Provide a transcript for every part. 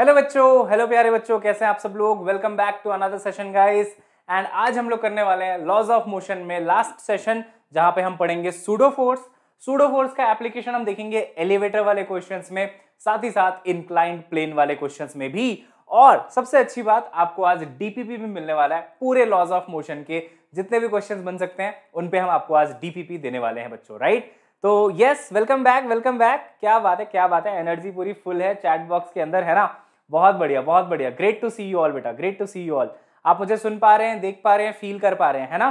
Hello बच्चों hello प्यारे बच्चों कैसे हैं आप सब लोग welcome back to another session guys and आज हम लोग करने वाले हैं लॉज ऑफ मोशन में लास्ट सेशन जहां पे हम पढ़ेंगे सूडो फोर्स सूडो फोर्स का एप्लीकेशन हम देखेंगे एलिवेटर वाले क्वेश्चंस में साथ ही साथ इनक्लाइंट प्लेन वाले क्वेश्चंस में भी और सबसे अच्छी बात आपको आज डीपीपी भी मिलने वाला है पूरे लॉज ऑफ मोशन के जितने भी क्वेश्चन बन सकते हैं उन पर हम आपको आज डीपीपी देने वाले हैं बच्चों राइट तो yes welcome back welcome back क्या बात है क्या बात है एनर्जी पूरी फुल है चैट बॉक्स के अंदर है ना बहुत बढ़िया बहुत बढ़िया great to see you all बेटा great to see you all आप मुझे सुन पा रहे हैं देख पा रहे हैं फील कर पा रहे हैं है ना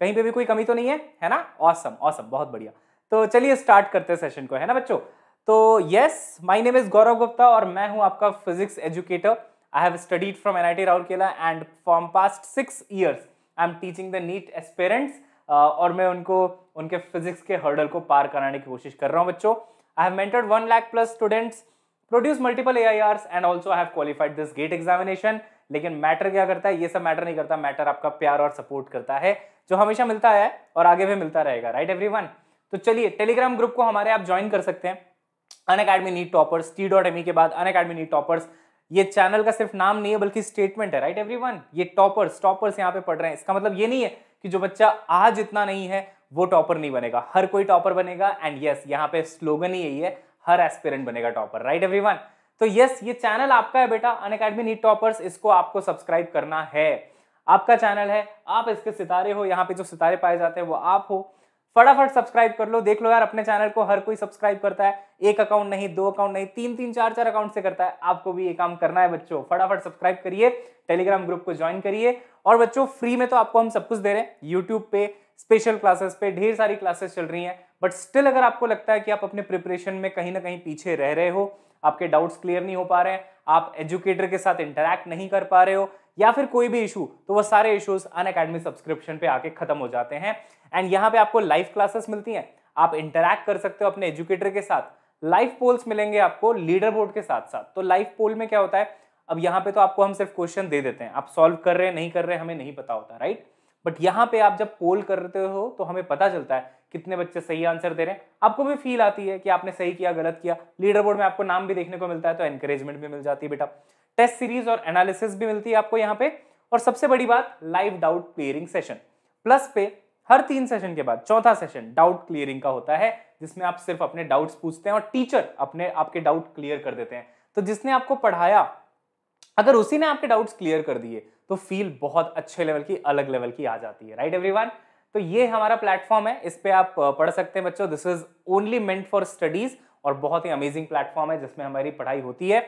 कहीं पे भी कोई कमी तो नहीं है है ना ऑसम ऑसम बहुत बढ़िया तो चलिए स्टार्ट करते हैं सेशन को है ना बच्चों तो yes my name is Gaurav Gupta और मैं हूं आपका physics educator I have studied from N I T Rourkela and from past six years I am teaching the NEET aspirants और मैं उनको उनके फिजिक्स के हर्डल को पार कराने की कोशिश कर रहा हूँ बच्चों I have mentored one lakh plus students produce multiple A I Rs and also have qualified this GATE examination लेकिन मैटर क्या करता है ये सब मैटर नहीं करता मैटर आपका प्यार और सपोर्ट करता है जो हमेशा मिलता है और आगे भी मिलता रहेगा राइट एवरी तो चलिए टेलीग्राम ग्रुप को हमारे आप ज्वाइन कर सकते हैं Unacademy NEET toppers T dot M के बाद अन अकेडमी नीट टॉपर्स ये चैनल का सिर्फ नाम नहीं है बल्कि स्टेटमेंट है राइट एवरीवन ये टॉपर्स टॉपर्स यहाँ पे पढ़ रहे हैं इसका मतलब ये नहीं है कि जो बच्चा आज इतना नहीं है वो टॉपर नहीं बनेगा हर कोई टॉपर बनेगा एंड यस yes, यहाँ पे स्लोगन ही यही है हर एस्पिरेंट बनेगा टॉपर राइट एवरीवन तो यस ये चैनल आपका है बेटा अन अकेडमी नीट टॉपर्स इसको आपको सब्सक्राइब करना है आपका चैनल है आप इसके सितारे हो यहाँ पे जो सितारे पाए जाते हैं वो आप हो फटाफट सब्सक्राइब कर लो देख लो यार अपने चैनल को हर कोई सब्सक्राइब करता है एक अकाउंट नहीं दो अकाउंट नहीं तीन तीन चार चार अकाउंट से करता है आपको भी ये काम करना है बच्चों फटाफट सब्सक्राइब करिए टेलीग्राम ग्रुप को ज्वाइन करिए और बच्चों फ्री में तो आपको हम सब कुछ दे रहे हैं यूट्यूब पे स्पेशल क्लासेस पे ढेर सारी क्लासेस चल रही हैं बट स्टिल अगर आपको लगता है कि आप अपने प्रिपरेशन में कहीं ना कहीं पीछे रह रहे हो आपके डाउट्स क्लियर नहीं हो पा रहे हैं आप एजुकेटर के साथ इंटरेक्ट नहीं कर पा रहे हो या फिर कोई भी इशू तो वह सारे इशूज अन अकेडमी सब्सक्रिप्शन पर आके खत्म हो जाते हैं एंड यहाँ पे आपको लाइव क्लासेस मिलती हैं आप इंटरेक्ट कर सकते हो अपने एजुकेटर के साथ लाइव पोल्स मिलेंगे आपको लीडर बोर्ड के साथ साथ तो लाइव पोल में क्या होता है अब यहाँ पे तो आपको हम सिर्फ क्वेश्चन दे देते हैं आप सॉल्व कर रहे हैं नहीं कर रहे हैं हमें नहीं पता होता राइट बट यहाँ पे आप जब पोल करते हो तो हमें पता चलता है कितने बच्चे सही आंसर दे रहे हैं आपको भी फील आती है कि आपने सही किया गलत किया लीडर बोर्ड में आपको नाम भी देखने को मिलता है तो एनकरेजमेंट भी मिल जाती है बेटा टेस्ट सीरीज और एनालिसिस भी मिलती है आपको यहाँ पे और सबसे बड़ी बात live doubt clearing session plus पे हर तीन सेशन के बाद चौथा सेशन डाउट क्लियरिंग का होता है जिसमें आप सिर्फ अपने डाउट्स पूछते हैं और टीचर अपने आपके डाउट क्लियर कर देते हैं तो जिसने आपको पढ़ाया अगर उसी ने आपके डाउट्स क्लियर कर दिए तो फील बहुत अच्छे लेवल की अलग लेवल की आ जाती है राइट एवरीवन तो ये हमारा प्लेटफॉर्म है इस पर आप पढ़ सकते हैं बच्चों this is only meant for studies और बहुत ही अमेजिंग प्लेटफॉर्म है जिसमें हमारी पढ़ाई होती है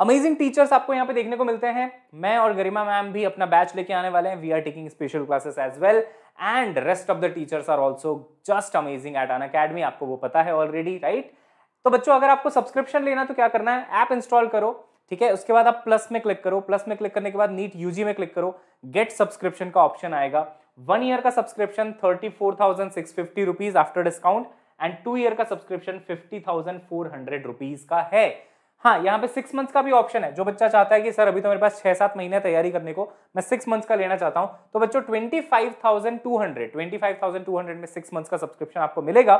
अमेजिंग टीचर्स आपको यहाँ पे देखने को मिलते हैं मैं और गरिमा मैम भी अपना बैच लेके आने वाले हैं we are taking special classes as well and rest of the teachers are also just amazing at Unacademy आपको वो पता है ऑलरेडी राइट तो बच्चों अगर आपको सब्सक्रिप्शन लेना तो क्या करना है ऐप इंस्टॉल करो ठीक है उसके बाद आप प्लस में क्लिक करो प्लस में क्लिक करने के बाद नीट यूजी में क्लिक करो गेट सब्सक्रिप्शन का ऑप्शन आएगा वन ईयर का subscription thirty four thousand six fifty rupees after discount and two year का subscription fifty thousand four hundred rupees का है हाँ यहाँ पे सिक्स मंथ्स का भी ऑप्शन है जो बच्चा चाहता है कि सर अभी तो मेरे पास छह सात महीने तैयारी करने को मैं सिक्स मंथ्स का लेना चाहता हूँ तो बच्चों twenty five thousand two hundred twenty five thousand two hundred में सिक्स मंथ्स का सब्सक्रिप्शन आपको मिलेगा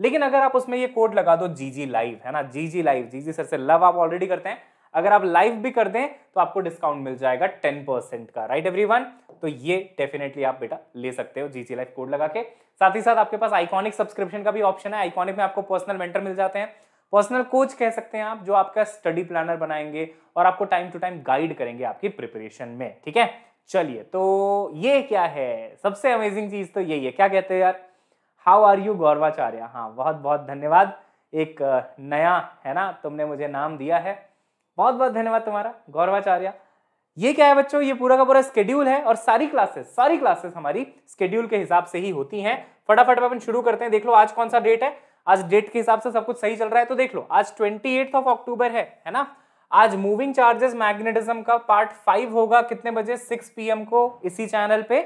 लेकिन अगर आप उसमें ये कोड लगा दो जी जी लाइव है ना जी जी लाइव जी जी सर से लव आप ऑलरेडी करते हैं अगर आप लाइव भी कर दें तो आपको डिस्काउंट मिल जाएगा टेन परसेंट का राइट एवरी वन तो ये डेफिनेटली आप बेटा ले सकते हो जीजी लाइफ कोड लगा के साथ ही साथ आपके पास आइकॉनिक सब्सक्रिप्शन का भी ऑप्शन है आइकॉनिक में आपको पर्सनल मेंटर मिल जाते हैं पर्सनल कोच कह सकते हैं आप जो आपका स्टडी प्लानर बनाएंगे और आपको टाइम टू टाइम गाइड करेंगे आपकी प्रिपरेशन में ठीक है चलिए तो ये क्या है सबसे अमेजिंग चीज तो यही है क्या कहते हैं यार हाउ आर यू गौरवाचार्य हाँ बहुत बहुत धन्यवाद एक नया है ना तुमने मुझे नाम दिया है बहुत बहुत धन्यवाद तुम्हारा गौरवाचार्य ये क्या है बच्चों ये पूरा का पूरा स्केड्यूल है और सारी क्लासेस सारी क्लासेस हमारी स्केड्यूल के हिसाब से ही होती हैं फटाफट अपन शुरू करते हैं देख लो आज कौन सा डेट है आज डेट के हिसाब से सब कुछ सही चल रहा है तो देख लो आज ट्वेंटी ऑफ अक्टूबर है है ना आज मूविंग चार्जेस मैग्नेटिज्म का पार्ट फाइव होगा कितने बजे सिक्स पी को इसी चैनल पे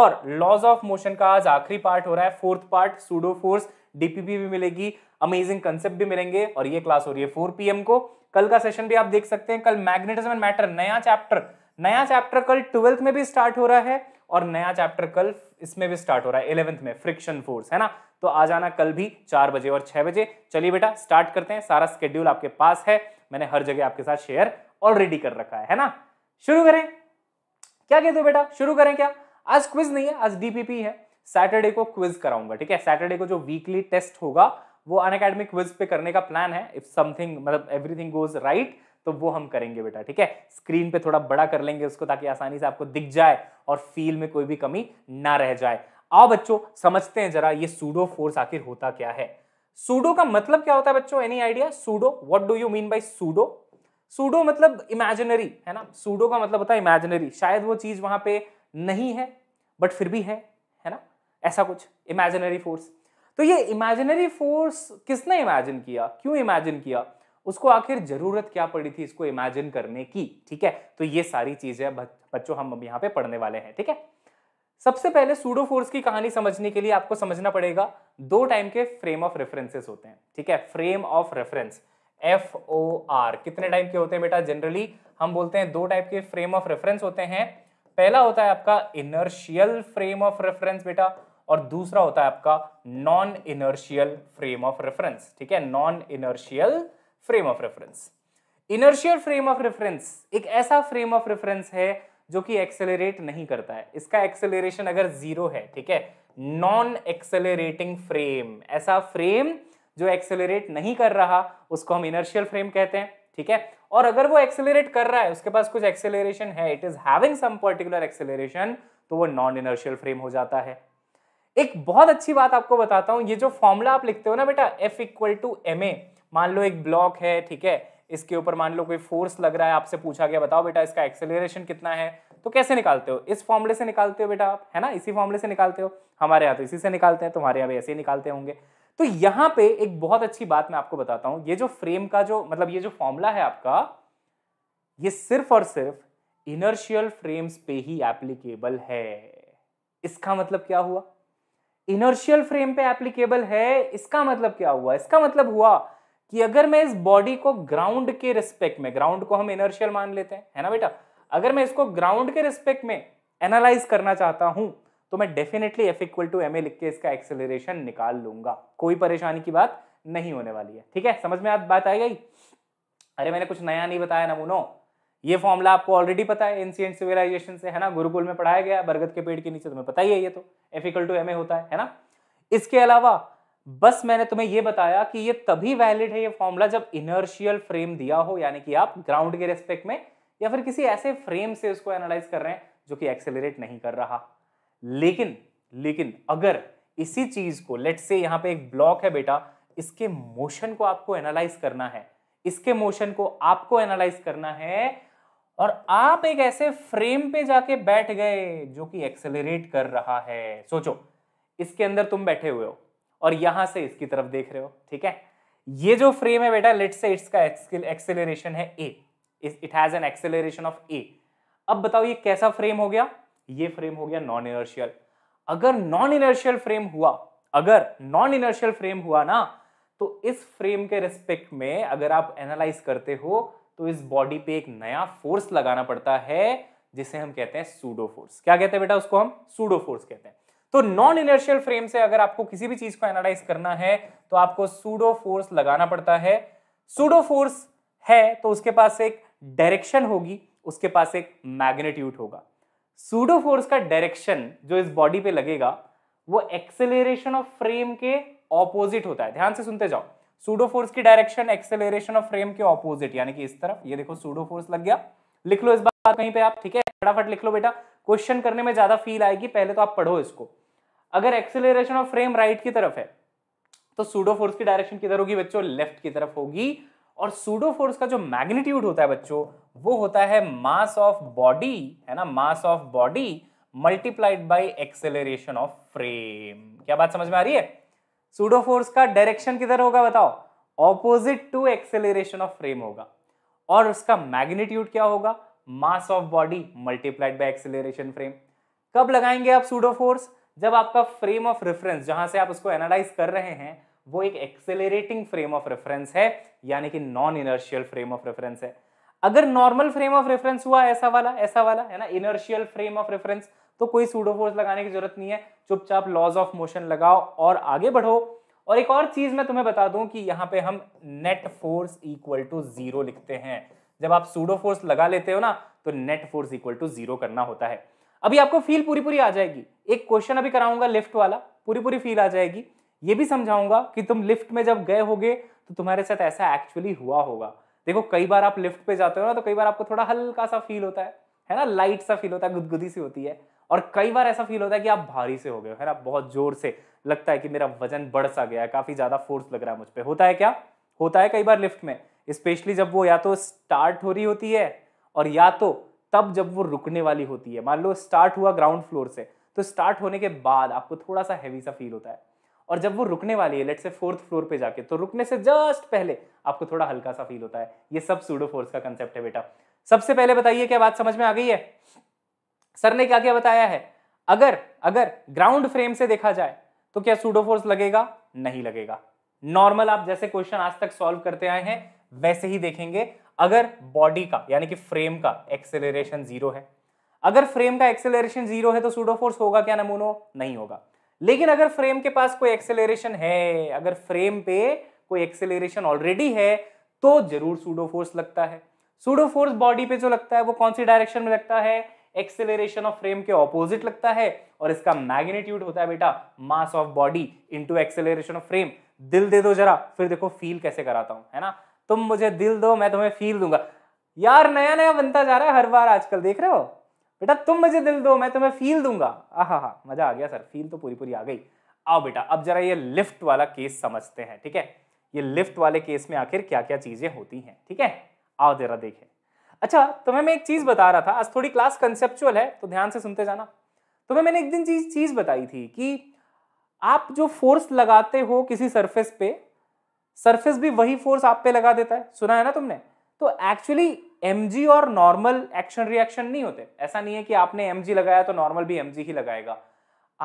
और लॉज ऑफ मोशन का आज आखिरी पार्ट हो रहा है fourth part pseudo force DPP भी मिलेगी अमेजिंग कंसेप्ट भी मिलेंगे और ये क्लास हो रही है फोर पी को कल का सेशन भी आप देख सकते हैं कल मैग्नेटिज्म एंड मैटर नया चैप्टर नया चैप्टर कल ट्वेल्थ में भी स्टार्ट हो रहा है और नया चैप्टर कल इसमें भी स्टार्ट हो रहा है इलेवंथ में फ्रिक्शन फोर्स है ना तो आ जाना कल भी चार बजे और छह बजे चलिए बेटा स्टार्ट करते हैं सारा स्केड्यूल आपके पास है मैंने हर जगह आपके साथ शेयर ऑलरेडी कर रखा है है ना शुरू करें क्या कहते हो बेटा शुरू करें क्या आज क्विज नहीं है आज डीपीपी है सैटरडे को क्विज कराऊंगा ठीक है सैटरडे को जो वीकली टेस्ट होगा वो अन अकेडमिक क्विज पे करने का प्लान है इफ समथिंग मतलब एवरीथिंग गोज राइट तो वो हम करेंगे बेटा ठीक है स्क्रीन पे थोड़ा बड़ा कर लेंगे उसको ताकि आसानी से आपको दिख जाए और फील में कोई भी कमी ना रह जाए आओ बच्चों समझते हैं जरा ये सूडो फोर्स आखिर होता क्या है सूडो का मतलब क्या होता है बच्चों any idea pseudo what do you mean by pseudo pseudo मतलब इमेजिनरी है ना सूडो का मतलब होता है इमेजिनरी शायद वो चीज वहां पे नहीं है बट फिर भी है है ना ऐसा कुछ इमेजिनरी फोर्स तो ये इमेजिनरी फोर्स किसने इमेजिन किया क्यों इमेजिन किया उसको आखिर जरूरत क्या पड़ी थी इसको इमेजिन करने की ठीक है तो ये सारी चीजें बच्चों हम यहाँ पे पढ़ने वाले हैं ठीक है सबसे पहले सूडो फोर्स की कहानी समझने के लिए आपको समझना पड़ेगा दो टाइम के फ्रेम ऑफ रेफरेंसेस होते हैं ठीक है frame of reference F O R कितने टाइप के होते हैं बेटा जनरली हम बोलते हैं दो टाइप के फ्रेम ऑफ रेफरेंस होते हैं पहला होता है आपका इनर्शियल फ्रेम ऑफ रेफरेंस बेटा और दूसरा होता है आपका non inertial frame of reference ठीक है non inertial frame of reference inertial frame of reference एक ऐसा फ्रेम ऑफ रेफरेंस है जो कि एक्सेलरेट नहीं करता है इसका एक्सेलरेशन अगर जीरो है ठीक है नॉन एक्सेलरेटिंग फ्रेम ऐसा फ्रेम जो एक्सेलरेट नहीं कर रहा उसको हम इनर्शियल फ्रेम कहते हैं ठीक है और अगर वो एक्सेलरेट कर रहा है उसके पास कुछ एक्सेलरेशन है it is having some particular acceleration तो वो नॉन इनर्शियल फ्रेम हो जाता है एक बहुत अच्छी बात आपको बताता हूँ ये जो फॉर्मूला आप लिखते हो ना बेटा F equal to M A मान लो एक ब्लॉक है ठीक है इसके ऊपर मान लो कोई फोर्स लग रहा है आपसे पूछा गया बताओ बेटा इसका एक्सेलरेशन कितना है तो कैसे निकालते हो इस फॉर्मूले से निकालते हो बेटा आप है ना इसी फॉर्मूले से निकालते हो हमारे यहाँ तो इसी से निकालते हैं तुम्हारे यहाँ भी ऐसे ही निकालते होंगे तो यहाँ पे एक बहुत अच्छी बात मैं आपको बताता हूँ ये जो फ्रेम का जो मतलब ये जो फॉर्मूला है आपका ये सिर्फ और सिर्फ इनर्शियल फ्रेम्स पे ही एप्लीकेबल है इसका मतलब क्या हुआ इनर्शियल फ्रेम पे एप्लीकेबल है इसका मतलब क्या हुआ इसका मतलब हुआ कि अगर मैं इस बॉडी को ग्राउंड के रिस्पेक्ट में ग्राउंड को हम इनर्शियल मान लेते हैं है ना बेटा अगर मैं इसको ग्राउंड के रिस्पेक्ट में एनालाइज करना चाहता हूं तो मैं definitely F equal to M ए लिख के इसका एक्सेलरेशन निकाल लूंगा कोई परेशानी की बात नहीं होने वाली है ठीक है समझ में आप बात आई गई अरे मैंने कुछ नया नहीं बताया नमूनो ये फॉर्मला आपको ऑलरेडी पता है एंशियंट सिविलाइजेशन से है ना गुरुकुल में पढ़ाया गया बरगद के पेड़ के नीचे तुम्हें पता ही है ये तो एफिकल टू एम होता है है ना इसके अलावा बस मैंने तुम्हें ये बताया कि ये तभी वैलिड है ये फॉर्मूला जब इनर्शियल फ्रेम दिया हो यानी कि आप ग्राउंड के रेस्पेक्ट में या फिर किसी ऐसे फ्रेम से उसको एनालाइज कर रहे हैं जो कि एक्सेलरेट नहीं कर रहा लेकिन लेकिन अगर इसी चीज को लेट से यहां पे एक ब्लॉक है बेटा इसके मोशन को आपको एनालाइज करना है इसके मोशन को आपको एनालाइज करना है और आप एक ऐसे फ्रेम पे जाके बैठ गए जो कि एक्सेलरेट कर रहा है सोचो इसके अंदर तुम बैठे हुए हो और यहां से इसकी तरफ देख रहे हो ठीक है ये जो फ्रेम है बेटा लेट से इट्स का एक्सेलरेशन है A it has an acceleration of A अब बताओ ये कैसा फ्रेम हो गया ये फ्रेम हो गया नॉन इनर्शियल अगर नॉन इनर्शियल फ्रेम हुआ अगर नॉन इनर्शियल फ्रेम हुआ ना तो इस फ्रेम के रिस्पेक्ट में अगर आप एनालाइज करते हो तो इस बॉडी पे एक नया फोर्स लगाना पड़ता है जिसे हम कहते हैं सूडो फोर्स क्या कहते हैं बेटा उसको हम सूडो फोर्स कहते हैं तो नॉन इनर्शियल फ्रेम से अगर आपको किसी भी चीज को एनालाइज करना है तो आपको सूडो फोर्स लगाना पड़ता है सूडो फोर्स है तो उसके पास एक डायरेक्शन होगी उसके पास एक मैग्नेट्यूड होगा सूडो फोर्स का डायरेक्शन जो इस बॉडी पे लगेगा वो एक्सेलरेशन ऑफ फ्रेम के ऑपोजिट होता है ध्यान से सुनते जाओ सूडो फोर्स की डायरेक्शन एक्सेलरेशन ऑफ फ्रेम के ऑपोजिट यानी कि इस तरफ ये देखो सूडो फोर्स लग गया लिख लो इस बार कहीं पे आप ठीक है फटाफट लिख लो बेटा क्वेश्चन करने में ज्यादा फील आएगी पहले तो आप पढ़ो इसको अगर एक्सेलरेशन ऑफ फ्रेम राइट की तरफ है तो सूडो फोर्स की डायरेक्शन किधर होगी बच्चों लेफ्ट की तरफ होगी और सूडो फोर्स का जो मैग्नीट्यूड होता है बच्चों वो होता है मास ऑफ बॉडी है ना mass of body multiplied by acceleration of frame क्या बात समझ में आ रही है सूडो फोर्स का डायरेक्शन किधर होगा बताओ opposite to acceleration of frame होगा और उसका मैग्नीट्यूड क्या होगा mass of body multiplied by acceleration frame कब लगाएंगे आप सूडो फोर्स जब आपका फ्रेम ऑफ रेफरेंस जहां से आप उसको एनालाइज कर रहे हैं वो एक एक्सेलरेटिंग फ्रेम ऑफ रेफरेंस है यानी कि non inertial frame of reference है अगर नॉर्मल फ्रेम ऑफ रेफरेंस हुआ ऐसा वाला ऐसा वाला है ना इनर्शियल फ्रेम ऑफ रेफरेंस तो कोई सूडो फोर्स लगाने की जरूरत नहीं है चुपचाप लॉज ऑफ मोशन लगाओ और आगे बढ़ो और एक और चीज मैं तुम्हें बता दूं कि यहाँ पे हम net force equal to zero लिखते हैं जब आप सूडो फोर्स लगा लेते हो ना तो net force equal to zero करना होता है अभी आपको फील पूरी पूरी आ जाएगी एक क्वेश्चन अभी कराऊंगा लिफ्ट वाला पूरी पूरी फील आ जाएगी ये भी समझाऊंगा कि तुम लिफ्ट में जब गए होगे तो तुम्हारे साथ ऐसा एक्चुअली हुआ होगा देखो कई बार आप लिफ्ट पे जाते हो ना तो कई बार आपको थोड़ा हल्का सा फील होता है है ना लाइट सा फील होता है गुदगुदी सी होती है और कई बार ऐसा फील होता है कि आप भारी से हो गए है ना बहुत जोर से लगता है कि मेरा वजन बढ़ सा गया है काफ़ी ज़्यादा फोर्स लग रहा है मुझ पर होता है क्या होता है कई बार लिफ्ट में स्पेशली जब वो या तो स्टार्ट हो रही होती है और या तो तब जब वो रुकने वाली होती है मान लो स्टार्ट हुआ ग्राउंड फ्लोर से तो स्टार्ट होने के बाद आपको थोड़ा सा हैवी सा फील होता है और जब वो रुकने वाली है लेट से फोर्थ फ्लोर पे जाके तो रुकने से जस्ट पहले आपको थोड़ा हल्का सा फील होता है ये सब सूडो फोर्स का कंसेप्ट है बेटा सबसे पहले बताइए क्या बात समझ में आ गई है सर ने क्या क्या बताया है अगर अगर ग्राउंड फ्रेम से देखा जाए तो क्या सूडो फोर्स लगेगा नहीं लगेगा नॉर्मल आप जैसे क्वेश्चन आज तक सॉल्व करते आए हैं वैसे ही देखेंगे अगर बॉडी का यानी कि फ्रेम का एक्सेलरेशन जीरो है अगर फ्रेम का एक्सेलरेशन जीरो है तो सूडो फोर्स होगा क्या नमूनो नहीं होगा लेकिन अगर फ्रेम के पास कोई एक्सेलरेशन है अगर फ्रेम पे कोई एक्सेलरेशन ऑलरेडी है तो जरूर सूडो फोर्स लगता है सूडो फोर्स बॉडी पे जो लगता है वो कौन सी डायरेक्शन में लगता है एक्सेलरेशन ऑफ फ्रेम के ऑपोजिट लगता है और इसका मैग्नीट्यूड होता है बेटा mass of body into acceleration of frame दिल दे दो जरा फिर देखो फील कैसे कराता हूं है ना तुम मुझे दिल दो मैं तुम्हें फील दूंगा यार नया नया बनता जा रहा है हर बार आजकल देख रहे हो बेटा तुम मुझे दिल दो मैं तुम्हें फील दूंगा आहा हा मजा आ गया सर फील तो पूरी पूरी आ गई आओ बेटा अब जरा ये लिफ्ट वाला केस समझते हैं ठीक है ये लिफ्ट वाले केस में आखिर क्या क्या चीजें होती हैं ठीक है आओ जरा देखें अच्छा तुम्हें मैं एक चीज़ बता रहा था आज थोड़ी क्लास कंसेप्चुअल है तो ध्यान से सुनते जाना तुम्हें मैंने एक दिन चीज चीज़ बताई थी कि आप जो फोर्स लगाते हो किसी सरफेस पे सरफेस भी वही फोर्स आप पे लगा देता है सुना है ना तुमने तो एक्चुअली एम और नॉर्मल एक्शन रिएक्शन नहीं होते ऐसा नहीं है कि आपने एम लगाया तो नॉर्मल भी एम ही लगाएगा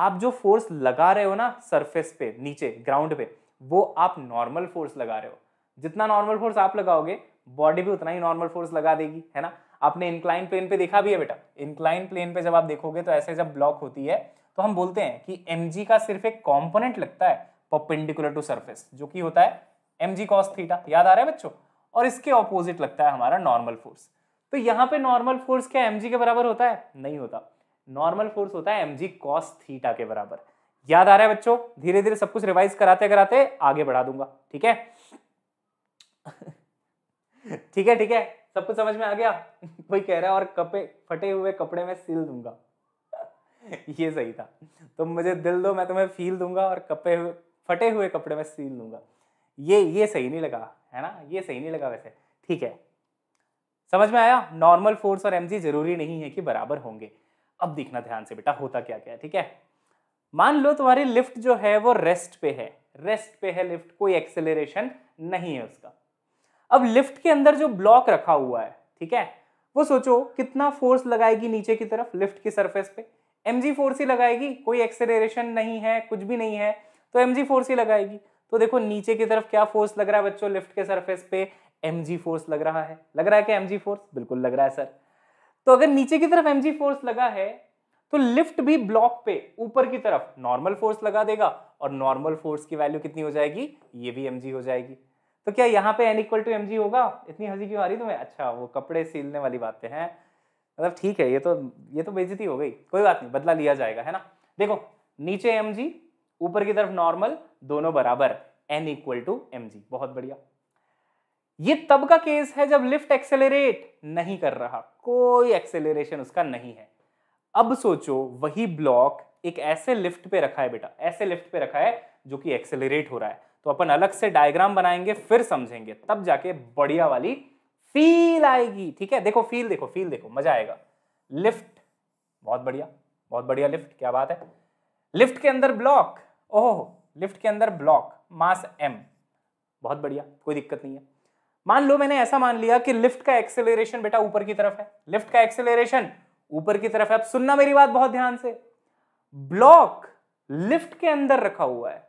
आप जो फोर्स लगा रहे हो ना सरफेस पे नीचे ग्राउंड पे वो आप नॉर्मल फोर्स लगा रहे हो जितना नॉर्मल फोर्स आप लगाओगे बॉडी भी उतना ही नॉर्मल फोर्स लगा देगी है ना आपने इंक्लाइन प्लेन पे देखा भी है बेटा इंक्लाइन प्लेन पे जब आप देखोगे तो ऐसे जब ब्लॉक होती है तो हम बोलते हैं कि एम का सिर्फ एक कॉम्पोनेंट लगता है परपेंडिकुलर टू सर्फेस जो कि होता है एम जी कॉस थीटा याद आ रहा है बच्चों और इसके ऑपोजिट लगता है हमारा नॉर्मल फोर्स तो यहाँ पे नॉर्मल फोर्स क्या एम के बराबर होता है नहीं होता नॉर्मल फोर्स होता है एम जी थीटा के बराबर याद आ रहा है बच्चों धीरे धीरे सब कुछ रिवाइज कराते कराते आगे बढ़ा दूंगा ठीक है ठीक है ठीक है सब कुछ समझ में आ गया कोई कह रहा है और कपे फटे हुए कपड़े में सिल दूंगा ये सही था तो मुझे दिल दो मैं तुम्हें फील दूंगा और कपे हुए फटे हुए कपड़े में सील दूंगा ये ये सही नहीं लगा है ना ये सही नहीं लगा वैसे ठीक है समझ में आया नॉर्मल फोर्स और एम जरूरी नहीं है कि बराबर होंगे अब देखना ध्यान से बेटा होता क्या क्या ठीक है मान लो तुम्हारी लिफ्ट जो है वो रेस्ट पे है रेस्ट पे है लिफ्ट कोई एक्सेलरेशन नहीं है उसका अब लिफ्ट के अंदर जो ब्लॉक रखा हुआ है ठीक है वो सोचो कितना फोर्स लगाएगी नीचे की तरफ लिफ्ट की सरफेस पे एम जी फोर्स ही लगाएगी कोई एक्सेलरेशन नहीं है कुछ भी नहीं है तो एम जी फोर्स ही लगाएगी तो देखो नीचे की तरफ क्या फोर्स लग रहा है बच्चों लिफ्ट के सरफेस पे एम जी फोर्स लग रहा है लग रहा है क्या एम जी फोर्स बिल्कुल लग रहा है सर तो अगर नीचे की तरफ एम जी फोर्स लगा है तो लिफ्ट भी ब्लॉक पे ऊपर की तरफ नॉर्मल फोर्स लगा देगा और नॉर्मल फोर्स की वैल्यू कितनी हो जाएगी ये भी एम जी हो जाएगी तो क्या यहाँ पे N equal to M G होगा इतनी हंसी क्यों आ रही तुम्हें अच्छा वो कपड़े सीलने वाली बातें हैं मतलब ठीक है ये तो ये तो बेजती हो गई कोई बात नहीं बदला लिया जाएगा है ना देखो नीचे एम जी ऊपर की तरफ नॉर्मल दोनों बराबर N equal to M G बहुत बढ़िया ये तब का केस है जब लिफ्ट एक्सेलरेट नहीं कर रहा कोई एक्सेलरेशन उसका नहीं है अब सोचो वही ब्लॉक एक ऐसे लिफ्ट पे रखा है बेटा ऐसे लिफ्ट पे रखा है जो कि एक्सेलरेट हो रहा है तो अपन अलग से डायग्राम बनाएंगे फिर समझेंगे तब जाके बढ़िया वाली फील आएगी ठीक है देखो फील देखो फील देखो मजा आएगा लिफ्ट बहुत बढ़िया बहुत बढ़िया लिफ्ट क्या बात है लिफ्ट के अंदर ब्लॉक ओह लिफ्ट के अंदर ब्लॉक मास एम बहुत बढ़िया कोई दिक्कत नहीं है मान लो मैंने ऐसा मान लिया कि लिफ्ट का एक्सेलरेशन बेटा ऊपर की तरफ है लिफ्ट का एक्सेलरेशन ऊपर की तरफ है अब सुनना मेरी बात बहुत ध्यान से ब्लॉक लिफ्ट के अंदर रखा हुआ है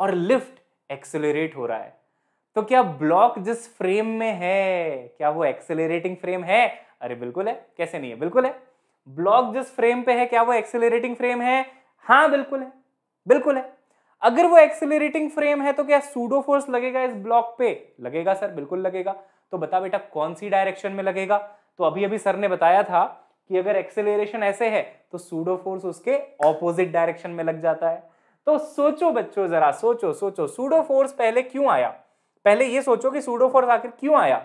और लिफ्ट एक्सेलरेट हो रहा है तो क्या ब्लॉक जिस फ्रेम में है क्या वो एक्सेलरेटिंग फ्रेम है अरे बिल्कुल है कैसे नहीं है बिल्कुल है ब्लॉक जिस फ्रेम पे है क्या वो एक्सेलरेटिंग फ्रेम है हाँ बिल्कुल है बिल्कुल है अगर वो एक्सेलरेटिंग फ्रेम है तो क्या सूडो फोर्स लगेगा इस ब्लॉक पे लगेगा सर बिल्कुल लगेगा तो बता बेटा कौन सी डायरेक्शन में लगेगा तो अभी अभी सर ने बताया था कि अगर एक्सेलरेशन ऐसे है तो सूडो फोर्स उसके ऑपोजिट डायरेक्शन में लग जाता है तो सोचो बच्चों जरा सोचो सोचो सूडो फोर्स पहले क्यों आया पहले ये सोचो कि सूडो फोर्स आखिर क्यों आया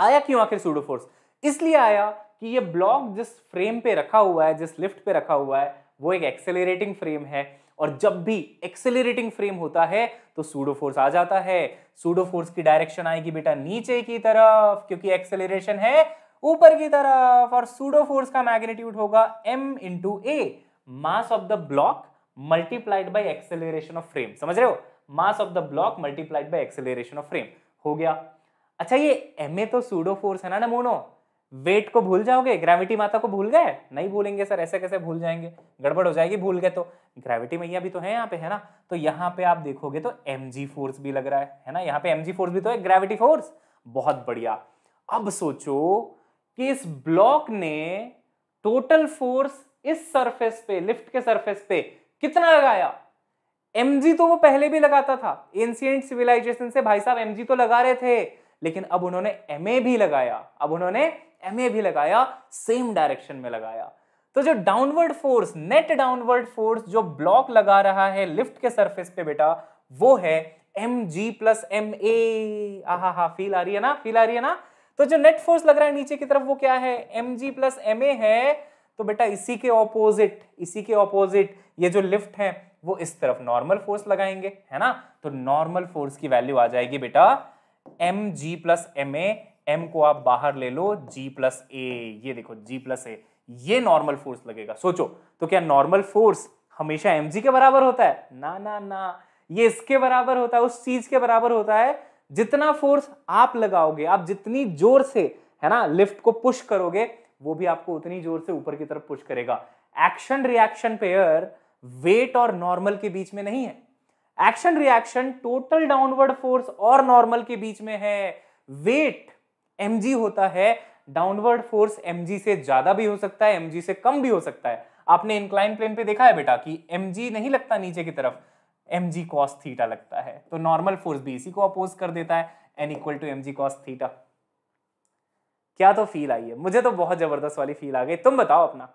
आया क्यों आखिर सूडो फोर्स इसलिए आया कि ये ब्लॉक जिस फ्रेम पे रखा हुआ है जिस लिफ्ट पे रखा हुआ है वो एक एक्सेलरेटिंग फ्रेम है और जब भी एक्सेलरेटिंग फ्रेम होता है तो सूडो फोर्स आ जाता है सूडो फोर्स की डायरेक्शन आएगी बेटा नीचे की तरफ क्योंकि एक्सेलरेशन है ऊपर की तरफ और सूडो फोर्स का मैग्नीट्यूड होगा M into A mass of the block multiplied by acceleration of frame समझ रहे हो mass of the block multiplied by acceleration of frame हो गया अच्छा ये एम ए तो सूडो फोर्स है ना ना मोनो वेट को भूल जाओगे ग्रेविटी माता को भूल गए नहीं भूलेंगे सर ऐसे कैसे भूल जाएंगे गड़बड़ हो जाएगी भूल गए तो ग्रेविटी मैया भी तो है यहाँ पे है ना तो यहाँ पे आप देखोगे तो एम फोर्स भी लग रहा है है ना यहाँ पे एम फोर्स भी तो है ग्रेविटी फोर्स बहुत बढ़िया अब सोचो कि इस ब्लॉक ने टोटल फोर्स इस सरफेस पे लिफ्ट के सरफेस पे कितना लगाया एम तो वो पहले भी लगाता था एंसियंट सिविलाइजेशन से भाई साहब एम तो लगा रहे थे लेकिन अब उन्होंने एम भी लगाया अब उन्होंने एम भी लगाया सेम डायरेक्शन में लगाया तो जो downward force net downward force जो ब्लॉक लगा रहा है लिफ्ट के सरफेस पे बेटा वो है M G plus M A आहा फील आ रही है ना फील आ रही है ना तो जो नेट फोर्स लग रहा है नीचे की तरफ वो क्या है M G plus M A है तो बेटा इसी के ऑपोजिट इसी के ऑपोजिट ये जो लिफ्ट है वो इस तरफ नॉर्मल फोर्स लगाएंगे है ना तो नॉर्मल फोर्स की वैल्यू आ जाएगी बेटा M ji plus M A M को आप बाहर ले लो जी प्लस ए ये देखो जी प्लस ए ये नॉर्मल फोर्स लगेगा सोचो तो क्या नॉर्मल फोर्स हमेशा एम जी के बराबर होता है ना ना ना ये इसके बराबर होता है उस चीज के बराबर होता है जितना फोर्स आप लगाओगे आप जितनी जोर से है ना लिफ्ट को पुश करोगे वो भी आपको उतनी जोर से ऊपर की तरफ पुश करेगा एक्शन रिएक्शन पेयर वेट और नॉर्मल के बीच में नहीं है action reaction total downward force और नॉर्मल के बीच में है वेट एम होता है डाउनवर्ड फोर्स एम से ज्यादा भी हो सकता है एम से कम भी हो सकता है आपने इंक्लाइन प्लेन पे देखा है बेटा कि एम नहीं लगता नीचे की तरफ एम जी थीटा लगता है तो नॉर्मल फोर्स भी इसी को अपोज कर देता है N equal to M G theta क्या तो फील आई है मुझे तो बहुत ज़बरदस्त वाली फील आ गई तुम बताओ अपना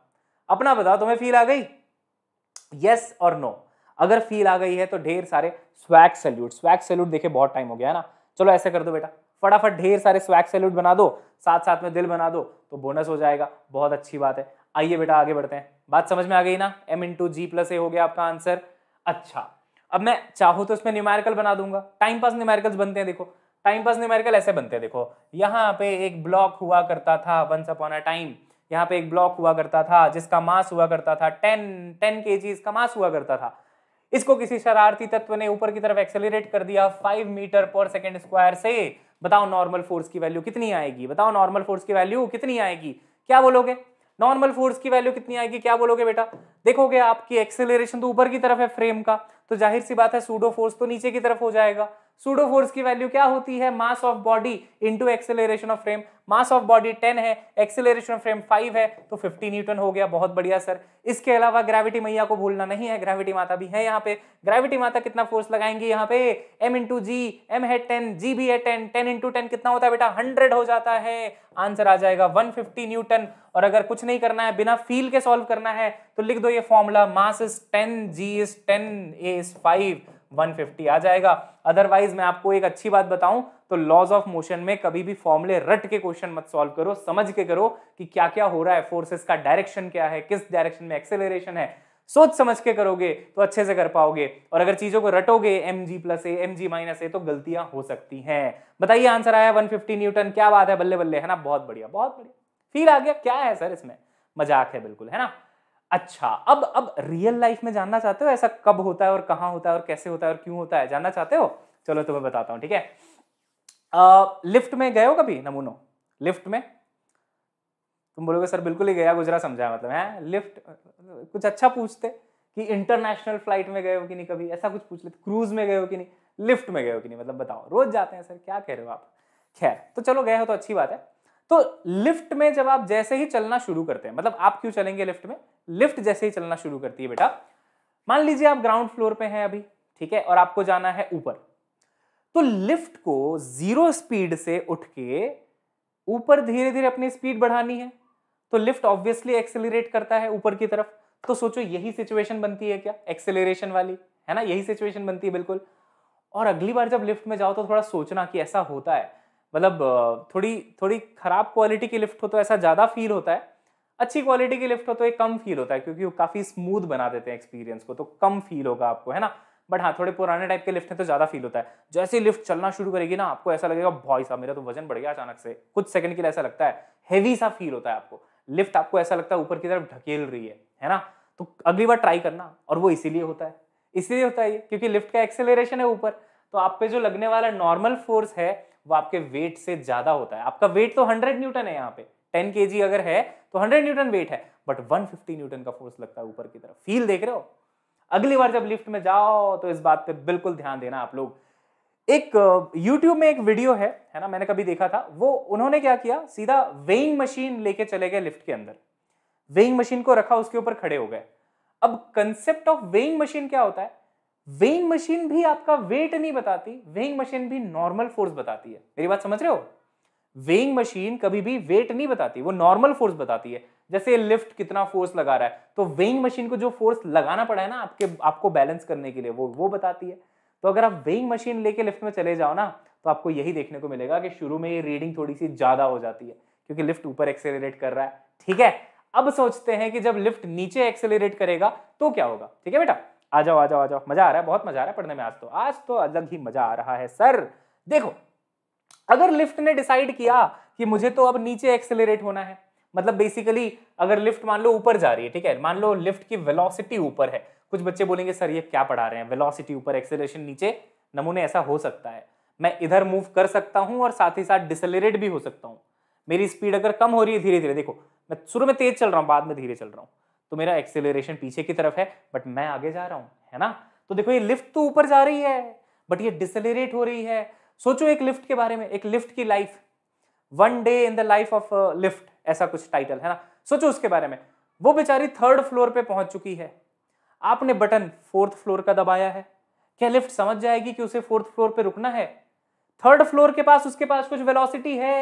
अपना बताओ तुम्हें फील आ गई यस और नो अगर फील आ गई है तो ढेर सारे स्वैग सैल्यूट स्वैग सैल्यूट देखे बहुत टाइम हो गया है ना चलो ऐसे कर दो बेटा फटाफट ढेर सारे स्वैग सैल्यूट बना दो साथ साथ में दिल बना दो तो बोनस हो जाएगा बहुत अच्छी बात है आइए बेटा आगे बढ़ते हैं बात समझ में आ गई ना M into G plus A हो गया आपका आंसर अच्छा अब मैं चाहूँ तो इसमें न्यूमेरिकल बना दूंगा टाइम पास न्यूमेरिकल्स बनते हैं देखो टाइम पास न्यूमेरिकल ऐसे बनते हैं देखो यहाँ पे एक ब्लॉक हुआ करता था वंस अपॉन अ टाइम यहाँ पे एक ब्लॉक हुआ करता था जिसका मास हुआ करता था टेन टेन के जी इसका मास हुआ करता था इसको किसी शरारती तत्व ने ऊपर की तरफ एक्सेलरेट कर दिया five metre per second square से बताओ नॉर्मल फोर्स की वैल्यू कितनी आएगी बताओ नॉर्मल फोर्स की वैल्यू कितनी आएगी क्या बोलोगे नॉर्मल फोर्स की वैल्यू कितनी आएगी क्या बोलोगे बेटा देखोगे आपकी एक्सेलरेशन तो ऊपर की तरफ है फ्रेम का तो जाहिर सी बात है सूडो फोर्स तो नीचे की तरफ हो जाएगा सूडो फोर्स की वैल्यू क्या होती है mass of body into acceleration of frame mass of body 10 है एक्सेलरेशन ऑफ फ्रेम 5 है तो 50 न्यूटन हो गया बहुत बढ़िया सर इसके अलावा ग्रेविटी मैया को भूलना नहीं है ग्रेविटी माता भी है यहाँ पे ग्रेविटी माता कितना फोर्स लगाएंगी यहाँ पे एम इंटू जी एम है टेन जी भी है टेन टेन इंटू टेन कितना होता है बेटा हंड्रेड हो जाता है आंसर आ जाएगा वन न्यूटन और अगर कुछ नहीं करना है बिना फील के सॉल्व करना है तो लिख दो ये formula mass is ten g is ten a is five 150 आ जाएगा अदरवाइज मैं आपको एक अच्छी बात बताऊं तो लॉज ऑफ मोशन में कभी भी फॉर्मुले रट के क्वेश्चन मत सॉल्व करो समझ के करो कि क्या क्या हो रहा है फोर्सेस का डायरेक्शन क्या है किस डायरेक्शन में एक्सेलरेशन है सोच समझ के करोगे तो अच्छे से कर पाओगे और अगर चीजों को रटोगे m ji plus a m g minus a तो गलतियां हो सकती हैं बताइए आंसर आया 150 न्यूटन क्या बात है बल्ले बल्ले है ना बहुत बढ़िया बहुत बढ़िया फील आ गया क्या है सर इसमें मजाक है बिल्कुल है ना अच्छा अब अब रियल लाइफ में जानना चाहते हो ऐसा कब होता है और कहाँ होता है और कैसे होता है और क्यों होता है जानना चाहते हो चलो तुम्हें तो बताता हूँ ठीक है लिफ्ट में गए हो कभी नमूनो लिफ्ट में तुम बोलोगे सर बिल्कुल ही गया गुजरा समझा मतलब है लिफ्ट कुछ अच्छा पूछते कि इंटरनेशनल फ्लाइट में गए हो कि नहीं कभी ऐसा कुछ पूछ लेते क्रूज में गए हो कि नहीं लिफ्ट में गए हो कि नहीं मतलब बताओ रोज जाते हैं सर क्या कह रहे हो आप खैर तो चलो गए हो तो अच्छी बात है तो लिफ्ट में जब आप जैसे ही चलना शुरू करते हैं मतलब आप क्यों चलेंगे लिफ्ट में लिफ्ट जैसे ही चलना शुरू करती है बेटा मान लीजिए आप ग्राउंड फ्लोर पे हैं अभी ठीक है और आपको जाना है ऊपर तो लिफ्ट को जीरो स्पीड से उठ के ऊपर धीरे धीरे अपनी स्पीड बढ़ानी है तो लिफ्ट ऑब्वियसली एक्सेलरेट करता है ऊपर की तरफ तो सोचो यही सिचुएशन बनती है क्या एक्सेलरेशन वाली है ना यही सिचुएशन बनती है बिल्कुल और अगली बार जब लिफ्ट में जाओ तो थोड़ा सोचना कि ऐसा होता है मतलब थोड़ी थोड़ी ख़राब क्वालिटी की लिफ्ट हो तो ऐसा ज़्यादा फील होता है अच्छी क्वालिटी की लिफ्ट हो तो एक कम फील होता है क्योंकि वो काफ़ी स्मूथ बना देते हैं एक्सपीरियंस को तो कम फील होगा आपको है ना बट हाँ थोड़े पुराने टाइप के लिफ्ट हैं तो ज़्यादा फील होता है जैसे लिफ्ट चलना शुरू करेगी ना आपको ऐसा लगेगा भाई साहब मेरा तो वजन बढ़ गया अचानक से कुछ सेकंड के लिए ऐसा लगता है हैवी सा फील होता है आपको लिफ्ट आपको ऐसा लगता है ऊपर की तरफ ढकेल रही है है ना तो अगली बार ट्राई करना और वो इसीलिए होता है इसीलिए होता है ये क्योंकि लिफ्ट का एक्सेलरेशन है ऊपर तो आप पे जो लगने वाला नॉर्मल फोर्स है वो आपके वेट से ज्यादा होता है आपका वेट तो हंड्रेड न्यूटन है यहाँ पे टेन के अगर है तो हंड्रेड न्यूटन वेट है बट वन न्यूटन का फोर्स लगता है ऊपर की तरफ फील देख रहे हो अगली बार जब लिफ्ट में जाओ तो इस बात पर बिल्कुल ध्यान देना आप लोग एक uh, YouTube में एक वीडियो है है ना मैंने कभी देखा था वो उन्होंने क्या किया सीधा वेइंग मशीन लेके चले गए लिफ्ट के अंदर वेइंग मशीन को रखा उसके ऊपर खड़े हो गए अब कंसेप्ट ऑफ वेइंग मशीन क्या होता है वेइंग मशीन भी आपका वेट नहीं बताती वेइंग मशीन भी नॉर्मल फोर्स बताती है मेरी बात समझ रहे हो वेइंग मशीन कभी भी वेट नहीं बताती वो नॉर्मल फोर्स बताती है जैसे लिफ्ट कितना फोर्स लगा रहा है तो वेइंग मशीन को जो फोर्स लगाना पड़ा है ना आपके आपको बैलेंस करने के लिए वो वो बताती है तो अगर आप वेइंग मशीन लेके लिफ्ट में चले जाओ ना तो आपको यही देखने को मिलेगा कि शुरू में ये रीडिंग थोड़ी सी ज़्यादा हो जाती है क्योंकि लिफ्ट ऊपर एक्सेलरेट कर रहा है ठीक है अब सोचते हैं कि जब लिफ्ट नीचे एक्सेलरेट करेगा तो क्या होगा ठीक है बेटा आ जाओ आ जाओ आ जाओ मजा आ रहा है बहुत मजा आ रहा है पढ़ने में आज तो आज तो अलग ही मजा आ रहा है सर देखो अगर लिफ्ट ने डिसाइड किया कि मुझे तो अब नीचे एक्सेलरेट होना है मतलब बेसिकली अगर लिफ्ट मान लो ऊपर जा रही है ठीक है मान लो लिफ्ट की वेलोसिटी ऊपर है कुछ बच्चे बोलेंगे सर ये क्या पढ़ा रहे हैं वेलोसिटी ऊपर एक्सेलरेशन नीचे नमूने ऐसा हो सकता है मैं इधर मूव कर सकता हूँ और साथ ही साथ डिसलरेट भी हो सकता हूँ मेरी स्पीड अगर कम हो रही है धीरे धीरे देखो मैं शुरू में तेज चल रहा हूँ बाद में धीरे चल रहा हूँ तो मेरा एक्सेलरेशन पीछे की तरफ है बट मैं आगे जा रहा हूं है ना तो देखो ये लिफ्ट तो ऊपर जा रही है बट ये डिसलरेट हो रही है सोचो एक लिफ्ट के बारे में एक लिफ्ट की life one day in the life of lift ऐसा कुछ टाइटल है ना सोचो उसके बारे में वो बेचारी थर्ड फ्लोर पे पहुंच चुकी है आपने बटन फोर्थ फ्लोर का दबाया है क्या लिफ्ट समझ जाएगी कि उसे फोर्थ फ्लोर पे रुकना है थर्ड फ्लोर के पास उसके पास कुछ वेलोसिटी है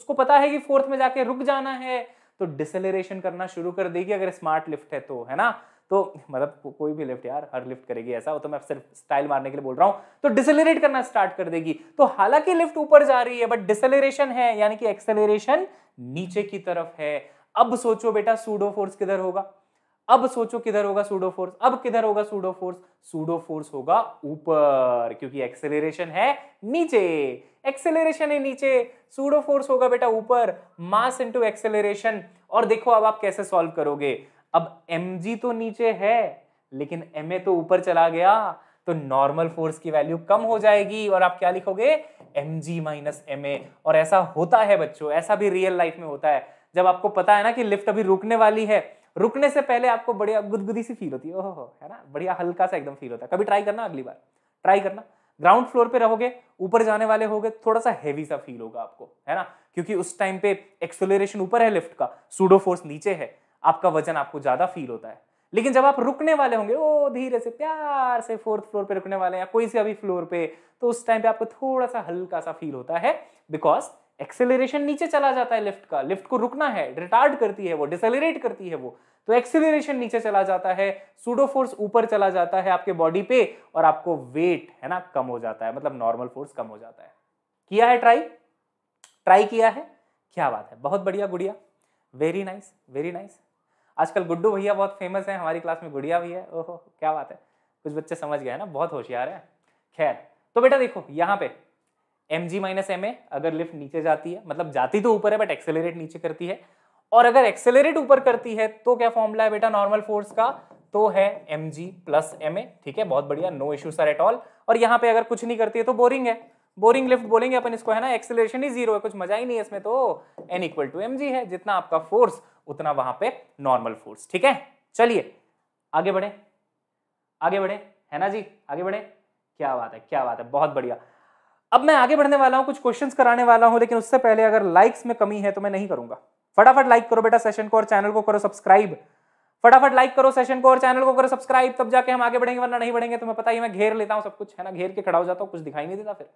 उसको पता है कि फोर्थ में जाके रुक जाना है तो डिसलेशन करना शुरू कर देगी अगर स्मार्ट लिफ्ट है तो है ना तो मतलब को, कोई भी लिफ्ट यार हर लिफ्ट करेगी ऐसा वो तो मैं सिर्फ स्टाइल मारने के लिए बोल रहा हूँ तो डिसलेट करना स्टार्ट कर देगी तो हालांकि लिफ्ट ऊपर जा रही है बट डिसलेशन है यानी कि एक्सेलरेशन नीचे की तरफ है अब सोचो बेटा सूडो फोर्स किधर होगा अब सोचो किधर होगा सूडो फोर्स अब किधर होगा सूडो फोर्स सूडो फोर्स होगा ऊपर क्योंकि एक्सेलरेशन है नीचे एक्सेलरेशन है नीचे सूडो फोर्स होगा बेटा ऊपर मास इनटू एक्सेलरेशन और देखो अब आप कैसे सॉल्व करोगे अब एम तो नीचे है लेकिन एम तो ऊपर चला गया तो नॉर्मल फोर्स की वैल्यू कम हो जाएगी और आप क्या लिखोगे m g minus m a और ऐसा होता है बच्चों ऐसा भी रियल लाइफ में होता है जब आपको पता है ना कि लिफ्ट अभी रुकने वाली है रुकने से पहले आपको बढ़िया गुदगुदी सी फील होती है ओहो है ना बढ़िया हल्का सा एकदम फील होता है कभी ट्राई करना अगली बार ट्राई करना ग्राउंड फ्लोर पे रहोगे ऊपर जाने वाले होगे थोड़ा सा हैवी सा फील होगा आपको है ना क्योंकि उस टाइम पे एक्सोलेशन ऊपर है लिफ्ट का सूडो फोर्स नीचे है आपका वजन आपको ज्यादा फील होता है लेकिन जब आप रुकने वाले होंगे ओ धीरे से प्यार से फोर्थ फ्लोर पे रुकने वाले या कोई से अभी फ्लोर पे तो उस टाइम पे आपको थोड़ा सा हल्का सा फील होता है बिकॉज एक्सेलरेशन नीचे चला जाता है लिफ्ट का लिफ्ट को रुकना है रिटार्ड करती है वो डिसलरेट करती है वो तो एक्सेलरेशन नीचे चला जाता है सूडो फोर्स ऊपर चला जाता है आपके बॉडी पे और आपको वेट है ना कम हो जाता है मतलब नॉर्मल फोर्स कम हो जाता है किया है ट्राई ट्राई किया है क्या बात है बहुत बढ़िया गुड़िया वेरी नाइस वेरी नाइस आजकल गुड्डू भैया बहुत फेमस है हमारी क्लास में गुड़िया भी है ओहो क्या बात है कुछ बच्चे समझ गए ना बहुत होशियार है खैर तो बेटा देखो यहाँ पे m g minus m a अगर लिफ्ट नीचे जाती है मतलब जाती तो ऊपर है बट एक्सेलरेट नीचे करती है और अगर एक्सेलरेट ऊपर करती है तो क्या फॉर्मूला है बेटा नॉर्मल फोर्स का तो है M G plus M a ठीक है बहुत बढ़िया no issue sir at all और यहाँ पे अगर कुछ नहीं करती है तो बोरिंग है बोरिंग लिफ्ट बोलेंगे अपन इसको है ना एक्सेलरेशन ही जीरो है कुछ मजा ही नहीं है इसमें तो N equal to M g है जितना आपका फोर्स उतना वहां पे नॉर्मल फोर्स ठीक है चलिए आगे बढ़े आगे बढ़े है ना जी आगे बढ़े क्या बात है क्या बात है बहुत बढ़िया अब मैं आगे बढ़ने वाला हूँ कुछ क्वेश्चंस कराने वाला हूँ लेकिन उससे पहले अगर लाइक्स में कमी है तो मैं नहीं करूंगा फटाफट लाइक करो बेटा सेशन को और चैनल को करो सब्सक्राइब फटाफट लाइक करो सेशन को और चैनल को करो सब्सक्राइब तब जाके हम आगे बढ़ेंगे वरना नहीं बढ़ेंगे तो तुम्हें पता ही मैं घेर लेता हूँ सब कुछ है ना घेर के खड़ा हो जाता हूँ कुछ दिखाई नहीं देता फिर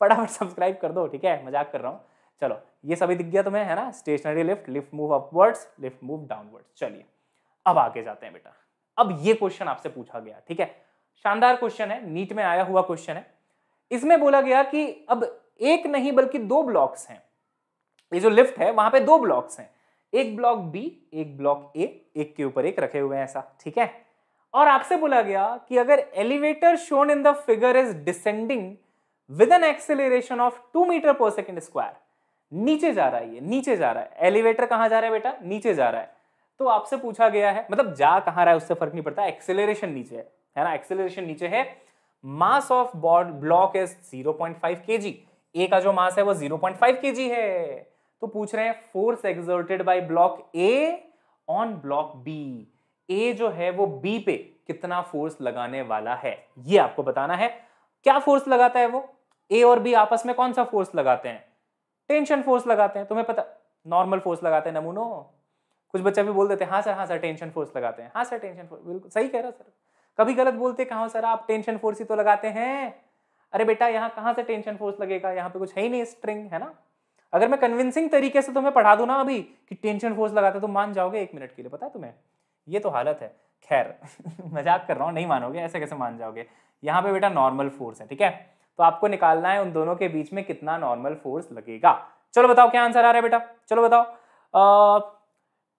फटाफट सब्सक्राइब कर दो ठीक है मजाक कर रहा हूँ चलो ये सभी दिख गया तुम्हें है ना stationary lift lift move upwards lift move downwards चलिए अब आगे जाते हैं बेटा अब ये क्वेश्चन आपसे पूछा गया ठीक है शानदार क्वेश्चन है नीट में आया हुआ क्वेश्चन है इसमें बोला गया कि अब एक नहीं बल्कि दो ब्लॉक्स हैं ये जो लिफ्ट है वहां पे दो ब्लॉक्स हैं एक ब्लॉक बी एक ब्लॉक ए एक के ऊपर एक रखे हुए हैं ऐसा ठीक है और आपसे बोला गया कि अगर elevator shown in the figure is descending with an acceleration of two metre per second square नीचे जा रहा है ये नीचे जा रहा है एलिवेटर कहां जा रहा है बेटा नीचे जा रहा है तो आपसे पूछा गया है मतलब जा कहां रहा है उससे फर्क नहीं पड़ता एक्सेलरेशन नीचे है है ना एक्सेलरेशन नीचे है mass of body block is 0.5 point kg A का जो मास है वो 0.5 पॉइंट केजी है तो पूछ रहे हैं force exerted by block A on block B ए जो है वो बी पे कितना फोर्स लगाने वाला है ये आपको बताना है क्या फोर्स लगाता है वो ए और बी आपस में कौन सा फोर्स लगाते हैं टेंशन फोर्स लगाते हैं तुम्हें पता नॉर्मल फोर्स लगाते हैं नमूनो कुछ बच्चा भी बोल देते हैं हाँ सर हाँ सर टेंशन फोर्स लगाते हैं हाँ सर टेंशन फोर्स बिल्कुल सही कह रहा सर कभी गलत बोलते कहा सर आप टेंशन फोर्स ही तो लगाते हैं अरे बेटा यहाँ कहाँ से टेंशन फोर्स लगेगा यहाँ पे कुछ है ही नहीं स्ट्रिंग है ना अगर मैं कन्विंसिंग तरीके से तुम्हें पढ़ा दू ना अभी कि टेंशन फोर्स लगाते तो मान जाओगे एक मिनट के लिए पता है तुम्हें ये तो हालत है खैर मजाक कर रहा हूँ नहीं मानोगे ऐसे कैसे मान जाओगे यहाँ पे बेटा नॉर्मल फोर्स है ठीक है तो आपको निकालना है उन दोनों के बीच में कितना नॉर्मल फोर्स लगेगा चलो बताओ क्या आंसर आ रहा है बेटा चलो बताओ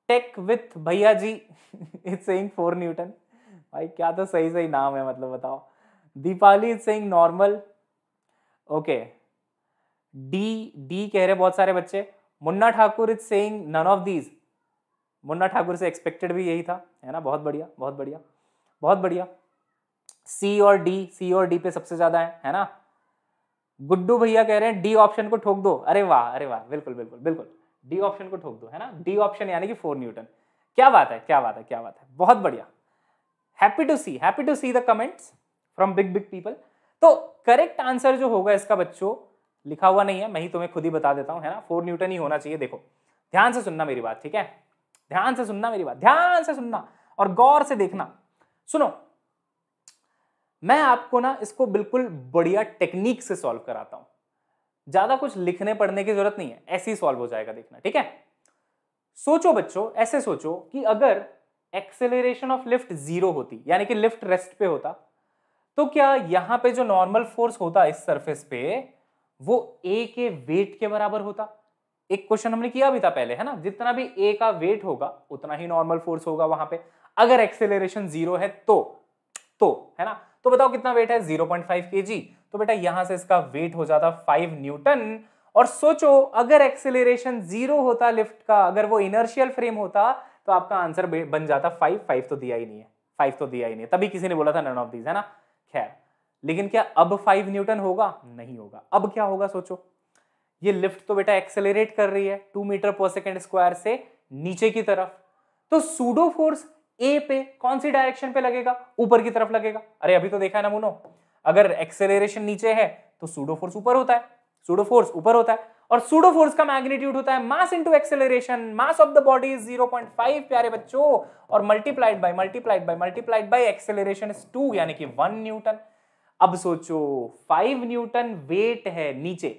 tech with Bhaiya ji it's saying four newton भाई क्या तो सही सही नाम है मतलब बताओ Deepali is saying normal okay D D कह रहे बहुत सारे बच्चे Munna Thakur is saying none of these Munna Thakur से एक्सपेक्टेड भी यही था है ना बहुत बढ़िया बहुत बढ़िया बहुत बढ़िया सी और डी सी और डी पे सबसे ज्यादा है है ना गुड्डू भैया कह रहे हैं डी ऑप्शन को ठोक दो अरे वाह अरे वाह बिल्कुल बिल्कुल बिल्कुल डी ऑप्शन को ठोक दो है ना डी ऑप्शन यानी कि फोर न्यूटन क्या बात है क्या बात है क्या बात है बहुत बढ़िया happy to see happy to see the comments from big big people तो करेक्ट आंसर जो होगा इसका बच्चों लिखा हुआ नहीं है मैं ही तुम्हें खुद ही बता देता हूँ है ना फोर न्यूटन ही होना चाहिए देखो ध्यान से सुनना मेरी बात ठीक है ध्यान से सुनना मेरी बात ध्यान से सुनना और गौर से देखना सुनो मैं आपको ना इसको बिल्कुल बढ़िया टेक्निक से सॉल्व कराता हूं ज़्यादा कुछ लिखने पढ़ने की ज़रूरत नहीं है ऐसे ही सॉल्व हो जाएगा देखना ठीक है सोचो बच्चों ऐसे सोचो कि अगर एक्सेलरेशन ऑफ लिफ्ट जीरो होती यानी कि लिफ्ट रेस्ट पे होता तो क्या यहां पे जो नॉर्मल फोर्स होता इस सरफेस पे वो ए के वेट के बराबर होता एक क्वेश्चन हमने किया भी था पहले है ना जितना भी ए का वेट होगा उतना ही नॉर्मल फोर्स होगा वहां पे अगर एक्सेलरेशन जीरो है तो तो है ना तो बताओ कितना वेट है 0.5 पॉइंट तो बेटा यहां से इसका वेट हो जाता 5 न्यूटन और सोचो अगर एक्सेलरेशन जीरो होता लिफ्ट का अगर वो इनर्शियल फ्रेम होता तो आपका आंसर बन जाता फाइव फाइव तो दिया ही नहीं है फाइव तो दिया ही नहीं है तभी किसी ने बोला था नन ऑफ दीज है ना खैर लेकिन क्या अब फाइव न्यूटन होगा नहीं होगा अब क्या होगा सोचो ये लिफ्ट तो बेटा एक्सेलरेट कर रही है two metre per second square से नीचे की तरफ तो सूडो फोर्स ए पे कौन सी डायरेक्शन पे लगेगा ऊपर की तरफ लगेगा अरे अभी तो देखा है ना मुनो अगर एक्सेलरेशन नीचे है तो सूडो फोर्स ऊपर होता है सूडो फोर्स ऊपर होता है और सूडो फोर्स का मैग्नीट्यूड होता है mass into acceleration mass of the body is 0.5 प्यारे बच्चों और multiplied by multiplied by multiplied by acceleration is two यानी कि वन न्यूटन अब सोचो फाइव न्यूटन वेट है नीचे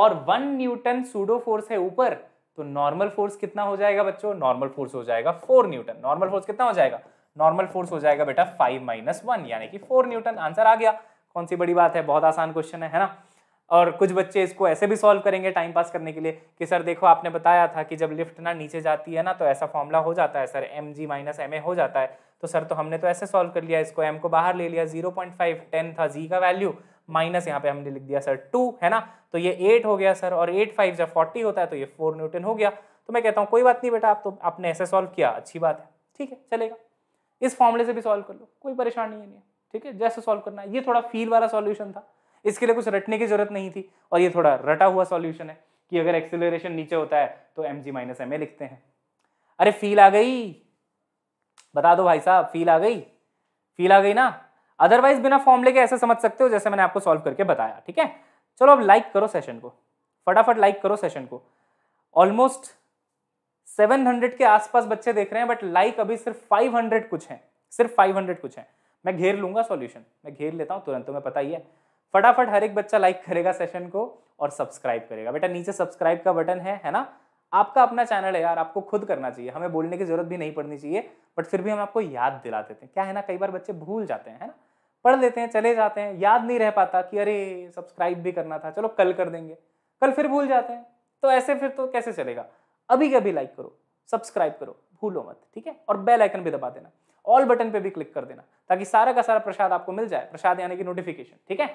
और वन न्यूटन सूडो फोर्स है ऊपर तो नॉर्मल फोर्स कितना हो जाएगा बच्चों नॉर्मल फोर्स हो जाएगा फोर न्यूटन नॉर्मल फोर्स कितना हो जाएगा नॉर्मल फोर्स हो जाएगा बेटा फाइव माइनस वन यानी कि फोर न्यूटन आंसर आ गया कौन सी बड़ी बात है बहुत आसान क्वेश्चन है, है ना और कुछ बच्चे इसको ऐसे भी सॉल्व करेंगे टाइम पास करने के लिए कि सर देखो आपने बताया था कि जब लिफ्ट ना नीचे जाती है ना तो ऐसा फॉर्मूला हो जाता है sir m g minus m a हो जाता है तो सर तो हमने तो ऐसे सॉल्व कर लिया इसको एम को बाहर ले लिया जीरो पॉइंट फाइव टेन था जी का वैल्यू माइनस यहाँ पे हमने लिख दिया सर टू है ना तो ये एट हो गया सर और एट फाइव जब फोर्टी होता है तो ये फोर न्यूटन हो गया तो मैं कहता हूँ कोई बात नहीं बेटा आप तो आपने ऐसे सॉल्व किया अच्छी बात है ठीक है चलेगा इस फॉर्मूले से भी सॉल्व कर लो कोई परेशानी नहीं है ठीक है जैसे सॉल्व करना है ये थोड़ा फील वाला सॉल्यूशन था इसके लिए कुछ रटने की जरूरत नहीं थी और ये थोड़ा रटा हुआ सॉल्यूशन है कि अगर एक्सेलरेशन नीचे होता है तो m g minus m a लिखते हैं अरे फील आ गई बता दो भाई साहब फील आ गई फील आ गई ना अदरवाइज बिना फॉर्म लेके ऐसे समझ सकते हो जैसे मैंने आपको सॉल्व करके बताया ठीक है चलो अब लाइक करो सेशन को फटाफट लाइक करो सेशन को ऑलमोस्ट 700 के आसपास बच्चे देख रहे हैं बट लाइक अभी सिर्फ 500 कुछ हैं सिर्फ 500 कुछ हैं मैं घेर लूंगा सॉल्यूशन मैं घेर लेता हूँ तुरंत मैं पता ही है फटाफट हर एक बच्चा लाइक करेगा सेशन को और सब्सक्राइब करेगा बेटा नीचे सब्सक्राइब का बटन है है ना आपका अपना चैनल है यार आपको खुद करना चाहिए हमें बोलने की जरूरत भी नहीं पड़नी चाहिए बट फिर भी हम आपको याद दिला देते हैं क्या है ना कई बार बच्चे भूल जाते हैं है ना पढ़ लेते हैं चले जाते हैं याद नहीं रह पाता कि अरे सब्सक्राइब भी करना था चलो कल कर देंगे कल फिर भूल जाते हैं तो ऐसे फिर तो कैसे चलेगा अभी कभी लाइक करो सब्सक्राइब करो भूलो मत ठीक है और बेल आइकन भी दबा देना ऑल बटन पे भी क्लिक कर देना ताकि सारा का सारा प्रसाद आपको मिल जाए प्रसाद यानी कि नोटिफिकेशन ठीक है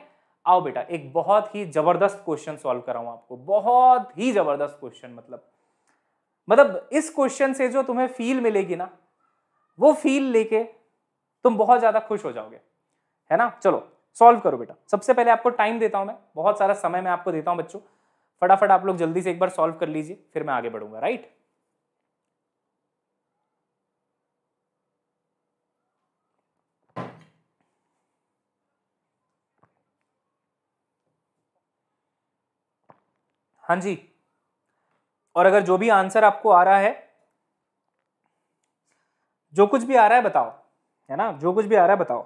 आओ बेटा एक बहुत ही जबरदस्त क्वेश्चन सॉल्व कराऊं आपको बहुत ही जबरदस्त क्वेश्चन मतलब मतलब इस क्वेश्चन से जो तुम्हें फील मिलेगी ना वो फील लेके तुम बहुत ज्यादा खुश हो जाओगे है ना चलो सॉल्व करो बेटा सबसे पहले आपको टाइम देता हूं मैं बहुत सारा समय मैं आपको देता हूं बच्चों फटाफट आप लोग जल्दी से एक बार सॉल्व कर लीजिए फिर मैं आगे बढ़ूंगा राइट हाँ जी और अगर जो भी आंसर आपको आ रहा है जो कुछ भी आ रहा है बताओ है ना जो कुछ भी आ रहा है बताओ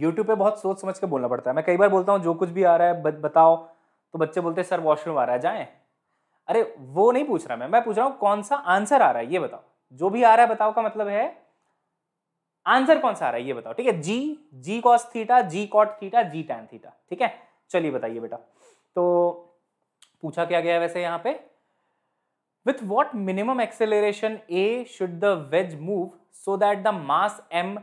यूट्यूब पे बहुत सोच समझ के बोलना पड़ता है मैं कई बार बोलता हूँ जो कुछ भी आ रहा है ब, बताओ तो बच्चे बोलते हैं सर वॉशरूम आ रहा है जाए अरे वो नहीं पूछ रहा मैं मैं पूछ रहा हूँ कौन सा आंसर आ रहा है ये बताओ जो भी आ रहा है बताओ का मतलब है आंसर कौन सा आ रहा है ये बताओ ठीक है जी g cos theta g cot theta g tan theta ठीक है चलिए बताइए बेटा तो पूछा क्या गया वैसे यहां पे with what minimum acceleration a should the wedge move so that the mass m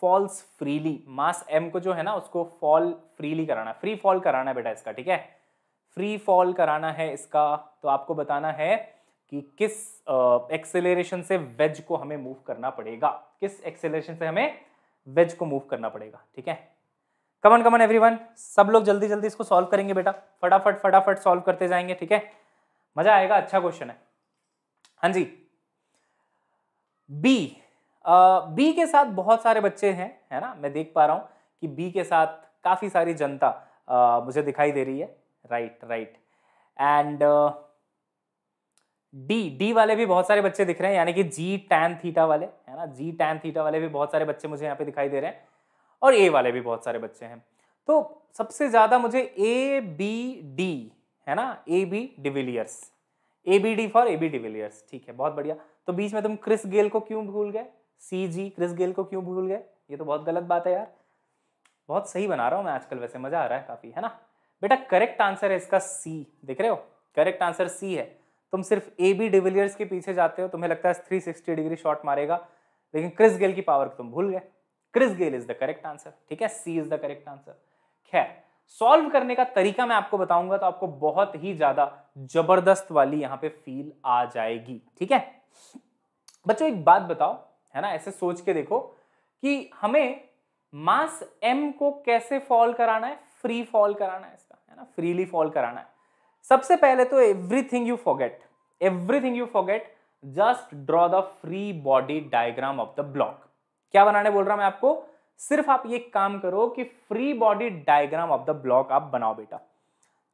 falls freely mass m को जो है ना उसको फॉल फ्रीली कराना फ्री फॉल कराना है बेटा इसका ठीक है फ्री फॉल कराना है इसका तो आपको बताना है कि किस एक्सेलरेशन से वेज को हमें मूव करना पड़ेगा किस एक्सेलरेशन से हमें वेज को मूव करना पड़ेगा ठीक है कमन कमन एवरीवन सब लोग जल्दी जल्दी इसको सॉल्व करेंगे बेटा फटाफट फटाफट सॉल्व करते जाएंगे ठीक है मजा आएगा अच्छा क्वेश्चन है हाँ जी बी बी के साथ बहुत सारे बच्चे हैं है ना मैं देख पा रहा हूँ कि बी के साथ काफ़ी सारी जनता uh, मुझे दिखाई दे रही है right right and D D वाले भी बहुत सारे बच्चे दिख रहे हैं यानी कि जी टैन थीटा वाले है ना जी टैन थीटा वाले भी बहुत सारे बच्चे मुझे यहाँ पे दिखाई दे रहे हैं और ए वाले भी बहुत सारे बच्चे हैं तो सबसे ज़्यादा मुझे ए बी डी है ना A B de Villiers A B D for A B de Villiers ठीक है बहुत बढ़िया तो बीच में तुम क्रिस गेल को क्यों भूल गए सी जी क्रिस गेल को क्यों भूल गए ये तो बहुत गलत बात है यार बहुत सही बना रहा हूँ मैं आजकल वैसे मज़ा आ रहा है काफ़ी है ना बेटा करेक्ट आंसर है इसका सी देख रहे हो करेक्ट आंसर सी है तुम सिर्फ ए बी डिविलियर्स के पीछे जाते हो तुम्हें लगता है थ्री सिक्सटी डिग्री शॉट मारेगा लेकिन क्रिस गेल की पावर तुम भूल गए Chris Gayle is the correct answer ठीक है C is the correct answer खैर सॉल्व करने का तरीका मैं आपको बताऊंगा तो आपको बहुत ही ज्यादा जबरदस्त वाली यहां पे फील आ जाएगी ठीक है बच्चों एक बात बताओ है ना ऐसे सोच के देखो कि हमें मास एम को कैसे फॉल कराना है फ्री फॉल कराना है इसका है ना फ्रीली फॉल कराना है सबसे पहले तो everything you forget everything you forget just draw the free body diagram of the block क्या बनाने बोल रहा हूं मैं आपको सिर्फ आप ये काम करो कि free body diagram of the block आप बनाओ बेटा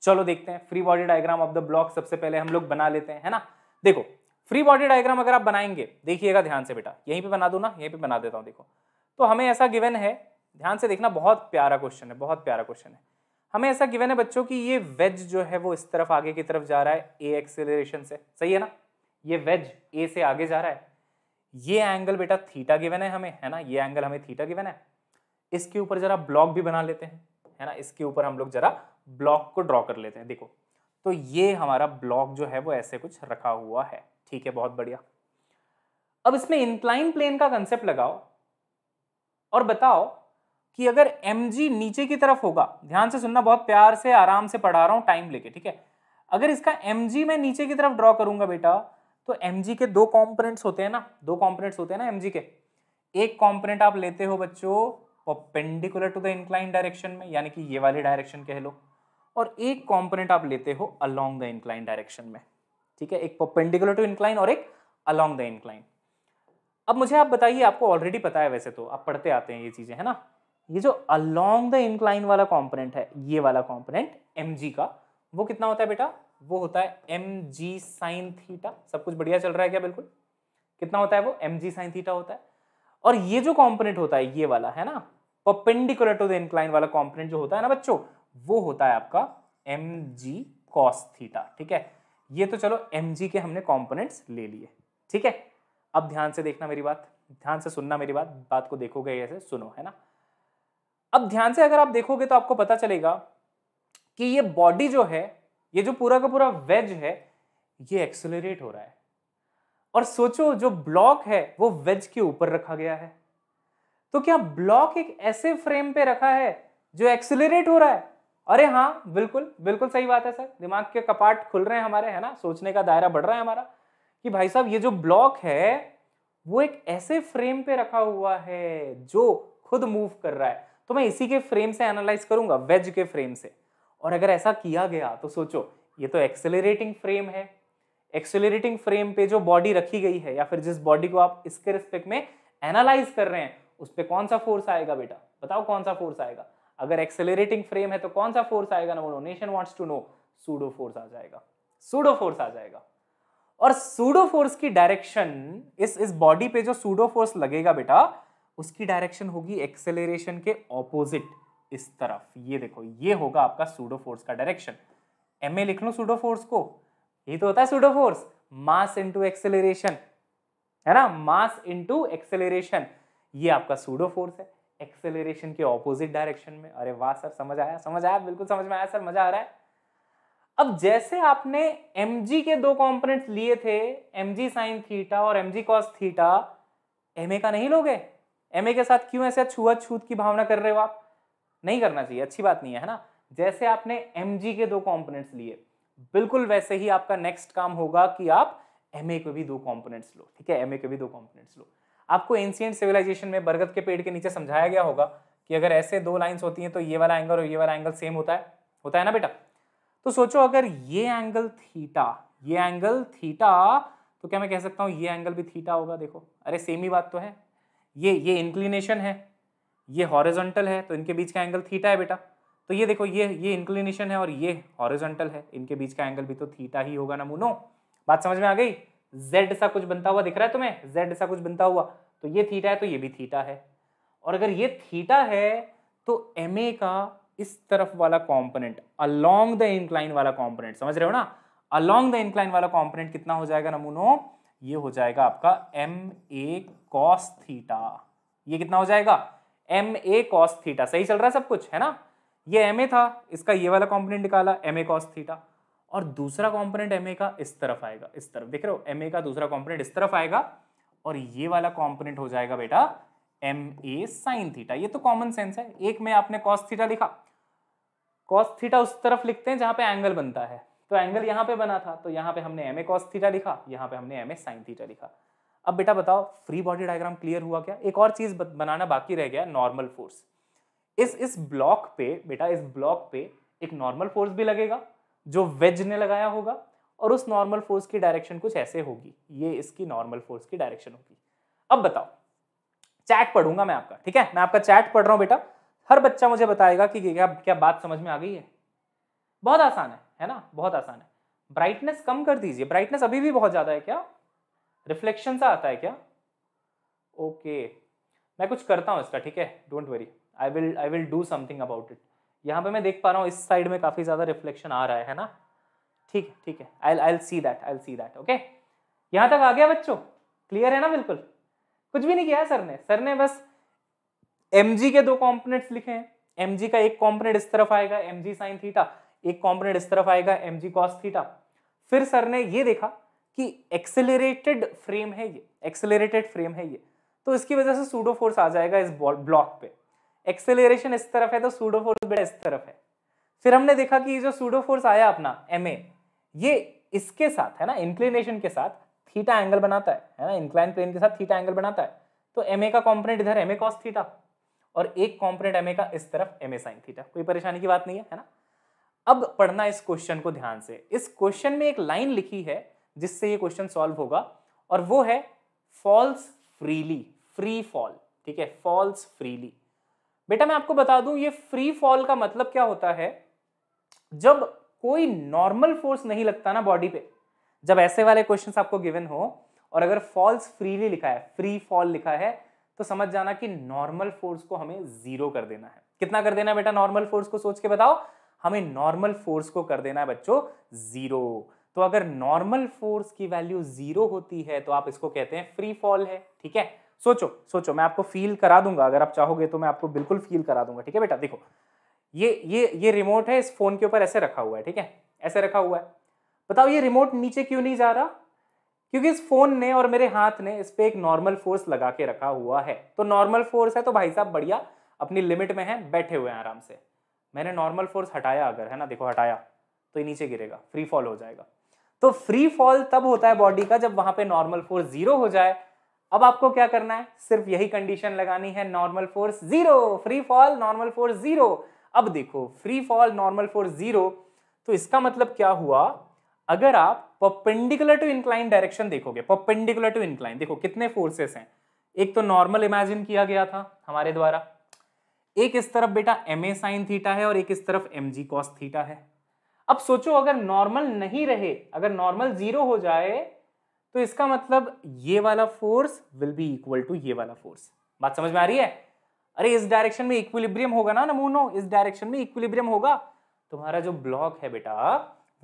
चलो देखते हैं free body diagram of the block सबसे पहले हम लोग बना लेते हैं है ना देखो फ्री बॉडी डायग्राम अगर आप बनाएंगे देखिएगा ध्यान से बेटा यहीं पे बना दो ना यहीं पे बना देता हूँ देखो तो हमें ऐसा गिवन है ध्यान से देखना बहुत प्यारा क्वेश्चन है बहुत प्यारा क्वेश्चन है हमें ऐसा गिवन है बच्चों की ये वेज जो है वो इस तरफ आगे की तरफ जा रहा है ए एक्सेलरेशन से सही है ना ये वेज ए से आगे जा रहा है ये एंगल बेटा थीटा गिवन है हमें है ना ये एंगल हमें थीटा गिवन है इसके ऊपर जरा ब्लॉक भी बना लेते हैं है ना इसके ऊपर हम लोग जरा ब्लॉक को ड्रॉ कर लेते हैं देखो तो ये हमारा ब्लॉक जो है वो ऐसे कुछ रखा हुआ है ठीक है बहुत बढ़िया अब इसमें इंक्लाइन प्लेन का कंसेप्ट लगाओ और बताओ कि अगर एम नीचे की तरफ होगा ध्यान से सुनना बहुत प्यार से आराम से पढ़ा रहा हूं टाइम लेके ठीक है अगर इसका एम मैं नीचे की तरफ ड्रॉ करूंगा बेटा तो एम के दो कॉम्पोनेंट्स होते हैं ना दो कॉम्पोनेंट्स होते हैं ना एम के एक कॉम्पोनेंट आप लेते हो बच्चों perpendicular to the incline direction में यानी कि ये वाले डायरेक्शन कह लो और एक कॉम्पोनेंट आप लेते हो अलोंग द इंक्लाइन डायरेक्शन में ठीक है एक पेंडिकुलर टू इंक्लाइन और एक अलोंग द इंक्लाइन अब मुझे आप बताइए आपको ऑलरेडी पता है वैसे तो आप पढ़ते आते हैं ये चीज़ें है ना ये जो अलोंग द इंक्लाइन वाला कॉम्पोनेंट है ये वाला कॉम्पोनेंट एम का वो कितना होता है बेटा वो होता है एम जी साइन थीटा सब कुछ बढ़िया चल रहा है क्या बिल्कुल कितना होता है वो एम जी साइन थीटा होता है और ये जो कॉम्पोनेंट होता है ये वाला है ना परपेंडिकुलर टू द इंक्लाइन वाला कॉम्पोनेंट जो होता है ना बच्चों वो होता है आपका एम जी कॉस थीटा ठीक है ये तो चलो एम जी के हमने कॉम्पोनेंट्स ले लिए ठीक है अब ध्यान से देखना मेरी बात ध्यान से सुनना मेरी बात बात को देखोगे ऐसे सुनो है ना अब ध्यान से अगर आप देखोगे तो आपको पता चलेगा कि ये बॉडी जो है ये जो पूरा का पूरा वेज है ये एक्सेलरेट हो रहा है और सोचो जो ब्लॉक है वो वेज के ऊपर रखा गया है तो क्या ब्लॉक एक ऐसे फ्रेम पे रखा है जो एक्सेलरेट हो रहा है अरे हाँ बिल्कुल बिल्कुल सही बात है सर दिमाग के कपाट खुल रहे हैं हमारे है ना सोचने का दायरा बढ़ रहा है हमारा कि भाई साहब ये जो ब्लॉक है वो एक ऐसे फ्रेम पे रखा हुआ है जो खुद मूव कर रहा है तो मैं इसी के फ्रेम से एनालाइज करूंगा वेज के फ्रेम से और अगर ऐसा किया गया तो सोचो ये तो एक्सेलरेटिंग फ्रेम है एक्सेलरेटिंग फ्रेम पे जो बॉडी रखी गई है या फिर जिस बॉडी को आप इसके रिस्पेक्ट में एनालाइज कर रहे हैं उस पर कौन सा फोर्स आएगा बेटा बताओ कौन सा फोर्स आएगा अगर एक्सेलरेटिंग फ्रेम है तो कौन सा फोर्स आएगा ना बोलो nation wants to know pseudo force आ जाएगा सूडो फोर्स आ जाएगा और सूडो फोर्स की डायरेक्शन इस इस बॉडी पे जो सूडो फोर्स लगेगा बेटा उसकी डायरेक्शन होगी एक्सेलरेशन के ऑपोजिट इस तरफ ये देखो ये होगा आपका सूडो फोर्स का डायरेक्शन एम ए लिख लो सूडो फोर्स को ये तो होता है pseudo force mass into acceleration है ना मास इंटू एक्सेलरेशन ये आपका सूडो फोर्स है एक्सेलरेशन के ऑपोजिट डायरेक्शन में अरे वाह सर समझ आया समझ आया बिल्कुल समझ में आया सर मजा आ रहा है अब जैसे आपने एम के दो कॉम्पोनेंट्स लिए थे एम जी साइन थीटा और m g cos theta m का नहीं लोगे एम के साथ क्यों ऐसे छुआ छूत की भावना कर रहे हो आप नहीं करना चाहिए अच्छी बात नहीं है है ना जैसे आपने एम के दो कॉम्पोनेंट्स लिए बिल्कुल वैसे ही आपका नेक्स्ट काम होगा कि आप एम के भी दो कॉम्पोनेंट्स लो ठीक है एम के भी दो कॉम्पोनेंट्स लो आपको एंशियंट सिविलाइजेशन में बरगद के पेड़ के नीचे समझाया गया होगा कि अगर ऐसे दो लाइंस होती हैं तो ये वाला एंगल और ये वाला एंगल सेम होता है होता है ना बेटा तो सोचो अगर ये एंगल थीटा ये एंगल थीटा तो क्या मैं कह सकता हूँ ये एंगल भी थीटा होगा देखो अरे सेम ही बात तो है ये ये इंक्लिनेशन है ये हॉरिजॉन्टल है तो इनके बीच का एंगल थीटा है बेटा तो ये देखो ये ये इंक्लिनेशन है और ये हॉरिजॉन्टल है इनके बीच का एंगल भी तो थीटा ही होगा ना मुनो बात समझ में आ गई जेड सा कुछ बनता हुआ दिख रहा है तुम्हें जेड सा कुछ बनता हुआ तो ये थीटा है तो ये भी थीटा है और अगर ये थीटा है तो एम का इस तरफ वाला कॉम्पोनेंट अलोंग द इंक्लाइन वाला कॉम्पोनेंट समझ रहे हो ना अलोंग द इंक्लाइन वाला कॉम्पोनेंट कितना हो जाएगा नमूनो ये हो जाएगा आपका एम ए कॉस थीटा ये कितना हो जाएगा एम ए कॉस थीटा सही चल रहा है सब कुछ है ना ये एम ए था इसका ये वाला कॉम्पोनेंट निकाला एम ए कॉस थीटा और दूसरा कॉम्पोनेंट एम ए का इस तरफ आएगा इस तरफ देख रहे हो एम ए का दूसरा कॉम्पोनेंट इस तरफ आएगा और ये वाला कॉम्पोनेंट हो जाएगा बेटा एम ए साइन थीटा ये तो कॉमन सेंस है एक में आपने कॉस थीटा लिखा कॉस थीटा उस तरफ लिखते हैं जहां पे एंगल बनता है तो एंगल यहां पे बना था तो यहां पे हमने एम ए कॉस थीटा लिखा यहां पे हमने एम ए साइन थीटा लिखा अब बेटा बताओ फ्री बॉडी डायग्राम क्लियर हुआ क्या एक और चीज बनाना बाकी रह गया नॉर्मल फोर्स इस इस ब्लॉक पे बेटा इस ब्लॉक पे एक नॉर्मल फोर्स भी लगेगा जो वेज ने लगाया होगा और उस नॉर्मल फोर्स की डायरेक्शन कुछ ऐसे होगी ये इसकी नॉर्मल फोर्स की डायरेक्शन होगी अब बताओ चैट पढ़ूंगा मैं आपका ठीक है मैं आपका चैट पढ़ रहा हूँ बेटा हर बच्चा मुझे बताएगा कि क्या क्या बात समझ में आ गई है बहुत आसान है है ना बहुत आसान है ब्राइटनेस कम कर दीजिए ब्राइटनेस अभी भी बहुत ज़्यादा है क्या रिफ्लेक्शन सा आता है क्या ओके okay. मैं कुछ करता हूँ इसका ठीक है don't worry I will I will do something about it यहाँ पे मैं देख पा रहा हूँ इस साइड में काफ़ी ज़्यादा रिफ्लेक्शन आ रहा है है ना ठीक है ठीक है I I see that I see that okay यहाँ तक आ गया बच्चों क्लियर है ना बिल्कुल कुछ भी नहीं किया है सर ने सर ने बस एम के दो कॉम्पोनेट्स लिखे हैं एम का एक कॉम्पोनेट इस तरफ आएगा एम जी साइन थीटा एक कॉम्पोनेट इस तरफ आएगा एम जी थीटा फिर सर ने ये देखा कि एक्सेलरेटेड फ्रेम है ये एक्सेलरेटेड फ्रेम है ये तो इसकी वजह से सूडो फोर्स आ जाएगा इस ब्लॉक पे एक्सेलरेशन इस तरफ है तो सूडो फोर्स बेटा इस तरफ है फिर हमने देखा कि ये जो सूडो फोर्स आया अपना एम ये इसके साथ है ना इंक्लिनेशन के साथ थीटा एंगल बनाता है है ना इंक्लाइन प्लेन के साथ थीटा एंगल बनाता है तो एम ए का कॉम्पोनेंट इधर एम ए कॉस थीटा और एक कॉम्पोनेंट एम का इस तरफ एम ए साइन थीटा कोई परेशानी की बात नहीं है है ना अब पढ़ना इस क्वेश्चन को ध्यान से इस क्वेश्चन में एक लाइन लिखी है जिससे ये क्वेश्चन सॉल्व होगा और वो है फॉल्स फ्रीली फ्री फॉल ठीक है फॉल्स फ्रीली बेटा मैं आपको बता दूं ये फ्री फॉल का मतलब क्या होता है जब कोई नॉर्मल फोर्स नहीं लगता ना बॉडी पे जब ऐसे वाले क्वेश्चन आपको गिवन हो और अगर फॉल्स फ्रीली लिखा है फ्री फॉल लिखा है तो समझ जाना कि नॉर्मल फोर्स को हमें जीरो कर देना है कितना कर देना है बेटा नॉर्मल फोर्स को सोच के बताओ हमें नॉर्मल फोर्स को कर देना है बच्चों जीरो तो अगर नॉर्मल फोर्स की वैल्यू जीरो होती है तो आप इसको कहते हैं फ्री फॉल है ठीक है सोचो सोचो मैं आपको फील करा दूंगा अगर आप चाहोगे तो मैं आपको बिल्कुल फील करा दूंगा ठीक है बेटा देखो ये ये ये रिमोट है इस फोन के ऊपर ऐसे रखा हुआ है ठीक है ऐसे रखा हुआ है बताओ ये रिमोट नीचे क्यों नहीं जा रहा क्योंकि इस फोन ने और मेरे हाथ ने इस पर एक नॉर्मल फोर्स लगा के रखा हुआ है तो नॉर्मल फोर्स है तो भाई साहब बढ़िया अपनी लिमिट में है बैठे हुए हैं आराम से मैंने नॉर्मल फोर्स हटाया अगर है ना देखो हटाया तो ये नीचे गिरेगा फ्री फॉल हो जाएगा तो फ्री फॉल तब होता है बॉडी का जब वहां पे नॉर्मल फोर्स जीरो हो जाए अब आपको क्या करना है सिर्फ यही कंडीशन लगानी है normal force zero free fall normal force zero अब देखो free fall normal force zero तो इसका मतलब क्या हुआ अगर आप पर्पेंडिकुलर टू इंक्लाइन डायरेक्शन देखोगे पर्पेंडिकुलर टू इंक्लाइन देखो कितने फोर्सेस हैं एक तो नॉर्मल इमेजिन किया गया था हमारे द्वारा एक इस तरफ बेटा एम ए साइन थीटा है और एक इस तरफ एम जी कॉस थीटा है अब सोचो अगर नॉर्मल नहीं रहे अगर नॉर्मल जीरो हो जाए तो इसका मतलब ये वाला force will be equal to ये वाला फोर्स बात समझ में आ रही है अरे इस डायरेक्शन में इक्विलिब्रियम होगा ना नमूनो इस डायरेक्शन में इक्विलिब्रियम होगा तुम्हारा जो ब्लॉक है बेटा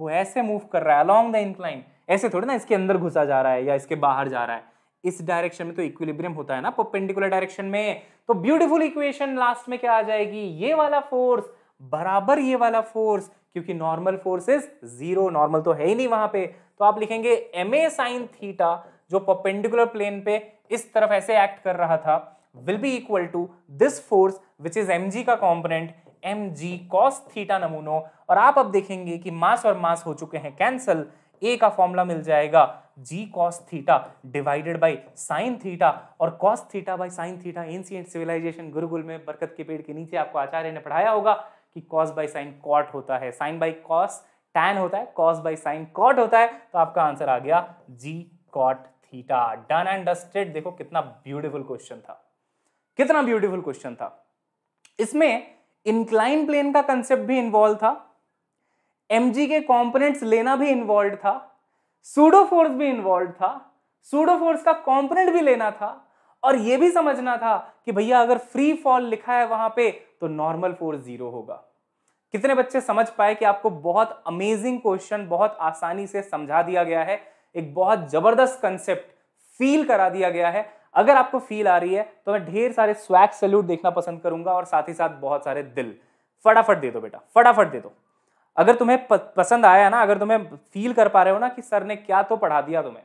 वो ऐसे मूव कर रहा है अलॉन्ग द इंक्लाइन ऐसे थोड़ी ना इसके अंदर घुसा जा रहा है या इसके बाहर जा रहा है इस डायरेक्शन में तो इक्विलिब्रियम होता है ना पोपेंडिकुलर डायरेक्शन में तो ब्यूटिफुल इक्वेशन लास्ट में क्या आ जाएगी ये वाला फोर्स बराबर ये वाला फोर्स क्योंकि नॉर्मल फोर्सेस जीरो नॉर्मल तो है ही नहीं वहां पे तो आप लिखेंगे एम ए साइन थीटा जो परपेंडिकुलर प्लेन पे इस तरफ ऐसे एक्ट कर रहा था will be equal to this force which is m का component m g cos theta नमूनो और आप अब देखेंगे कि मास और मास हो चुके हैं कैंसल ए का फॉर्मूला मिल जाएगा g cos theta divided by sine theta और cos theta by sine theta ancient civilization गुरुकुल में बरकत के पेड़ के नीचे आपको आचार्य ने पढ़ाया होगा कि कॉस बाई साइन कॉट होता है साइन बाई कॉस टैन होता है कॉस बाई साइन कॉट होता है तो आपका आंसर आ गया g cot theta done and dusted देखो कितना ब्यूटिफुल क्वेश्चन था कितना ब्यूटिफुल क्वेश्चन था इसमें इंक्लाइन प्लेन का कंसेप्ट भी इन्वॉल्व था एम के कॉम्पोनेंट्स लेना भी इन्वॉल्व था सूडो फोर्स भी इन्वॉल्व था सूडो फोर्स का कॉम्पोनेंट भी लेना था और यह भी समझना था कि भैया अगर फ्री फॉल लिखा है वहां पे तो नॉर्मल फोर्स जीरो होगा कितने बच्चे समझ पाए कि आपको बहुत अमेजिंग क्वेश्चन बहुत आसानी से समझा दिया गया है एक बहुत जबरदस्त कंसेप्ट फील करा दिया गया है अगर आपको फील आ रही है तो मैं ढेर सारे स्वैग सल्यूट देखना पसंद करूंगा और साथ ही साथ बहुत सारे दिल फटाफट दे दो बेटा फटाफट दे दो अगर तुम्हें पसंद आया ना अगर तुम्हें फील कर पा रहे हो ना कि सर ने क्या तो पढ़ा दिया तुम्हें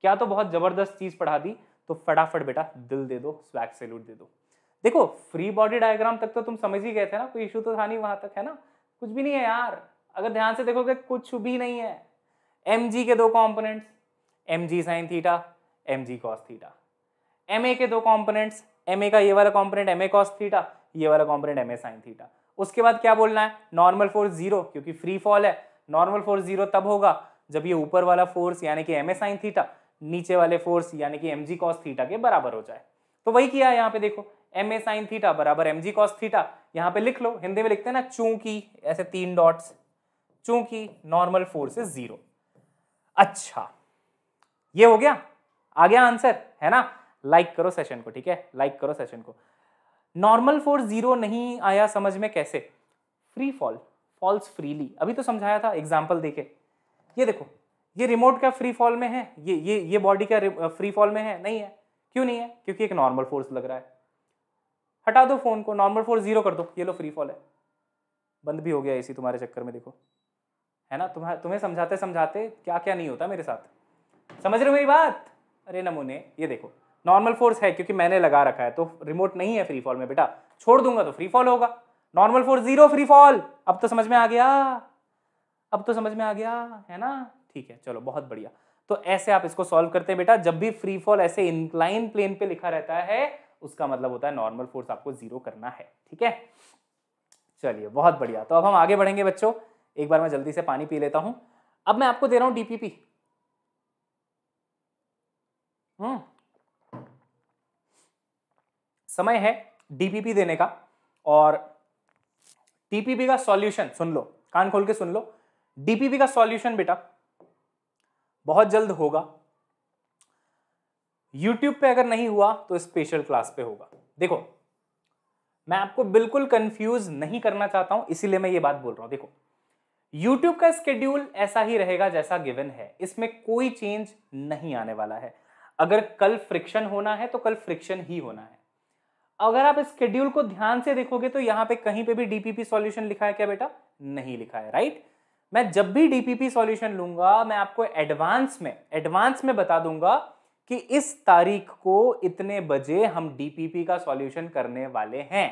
क्या तो बहुत जबरदस्त चीज पढ़ा दी तो फटाफट बेटा दिल दे दो स्वैग सल्यूट दे दो देखो फ्री बॉडी डायग्राम तक तो तुम समझ ही गए थे ना कोई इशू तो था नहीं वहां तक है ना कुछ भी नहीं है यार अगर ध्यान से देखोगे कुछ भी नहीं है एम के दो components m g sine theta m g cos theta m के दो कॉम्पोनेंट्स एम का ये वाला component m a cos theta ये वाला component m a sine theta उसके बाद क्या बोलना है नॉर्मल फोर्स जीरो क्योंकि फ्री फॉल है नॉर्मल फोर्स जीरो तब होगा जब ये ऊपर वाला फोर्स यानी कि एम ए साइन थीटा नीचे वाले फोर्स यानी कि एम जी कॉस थीटा के बराबर हो जाए तो वही किया है यहाँ पे देखो एम ए साइन थीटा बराबर एम जी कॉस थीटा यहाँ पे लिख लो हिंदी में लिखते हैं ना चूंकि ऐसे तीन डॉट्स चूंकि नॉर्मल फोर्स इज जीरो अच्छा ये हो गया आ गया आंसर है ना लाइक करो सेशन को ठीक है लाइक करो सेशन को नॉर्मल फोर्स जीरो नहीं आया समझ में कैसे फ्री फॉल फॉल्स फ्रीली अभी तो समझाया था एग्जाम्पल देखे ये देखो ये रिमोट का फ्री फॉल में है ये ये ये बॉडी का फ्री फॉल में है नहीं है क्यों नहीं है क्योंकि एक नॉर्मल फोर्स लग रहा है हटा दो फोन को नॉर्मल फोर्स जीरो कर दो ये लो फ्री फॉल है बंद भी हो गया इसी तुम्हारे चक्कर में देखो है ना तुम्हें तुम्हें समझाते समझाते क्या क्या नहीं होता मेरे साथ समझ रहे हो मेरी बात अरे नमूने ये देखो नॉर्मल फोर्स है क्योंकि मैंने लगा रखा है तो रिमोट नहीं है फ्री फॉल में बेटा छोड़ दूंगा तो फ्री फॉल होगा normal force zero free fall अब तो समझ में आ गया अब तो समझ में आ गया है ना ठीक है चलो बहुत बढ़िया तो ऐसे आप इसको सॉल्व करते हैं बेटा जब भी फ्री फॉल ऐसे इंक्लाइन प्लेन पे लिखा रहता है उसका मतलब होता है नॉर्मल फोर्स आपको जीरो करना है ठीक है चलिए बहुत बढ़िया तो अब हम आगे बढ़ेंगे बच्चों एक बार मैं जल्दी से पानी पी लेता हूं अब मैं आपको दे रहा हूं डीपीपी हम्म समय है डीपीपी देने का और टीपीपी का सॉल्यूशन सुन लो कान खोल के सुन लो डीपीपी का सॉल्यूशन बेटा बहुत जल्द होगा यूट्यूब पे अगर नहीं हुआ तो स्पेशल क्लास पे होगा देखो मैं आपको बिल्कुल कंफ्यूज नहीं करना चाहता हूं इसीलिए मैं ये बात बोल रहा हूं देखो YouTube का स्केड्यूल ऐसा ही रहेगा जैसा गिवन है इसमें कोई चेंज नहीं आने वाला है अगर कल फ्रिक्शन होना है तो कल फ्रिक्शन ही होना है अगर आप स्केड्यूल को ध्यान से देखोगे तो यहां पे कहीं पे भी डीपीपी सॉल्यूशन लिखा है क्या बेटा नहीं लिखा है राइट मैं जब भी डीपीपी सॉल्यूशन लूंगा मैं आपको एडवांस में एडवांस में बता दूंगा कि इस तारीख को इतने बजे हम डीपीपी का सॉल्यूशन करने वाले हैं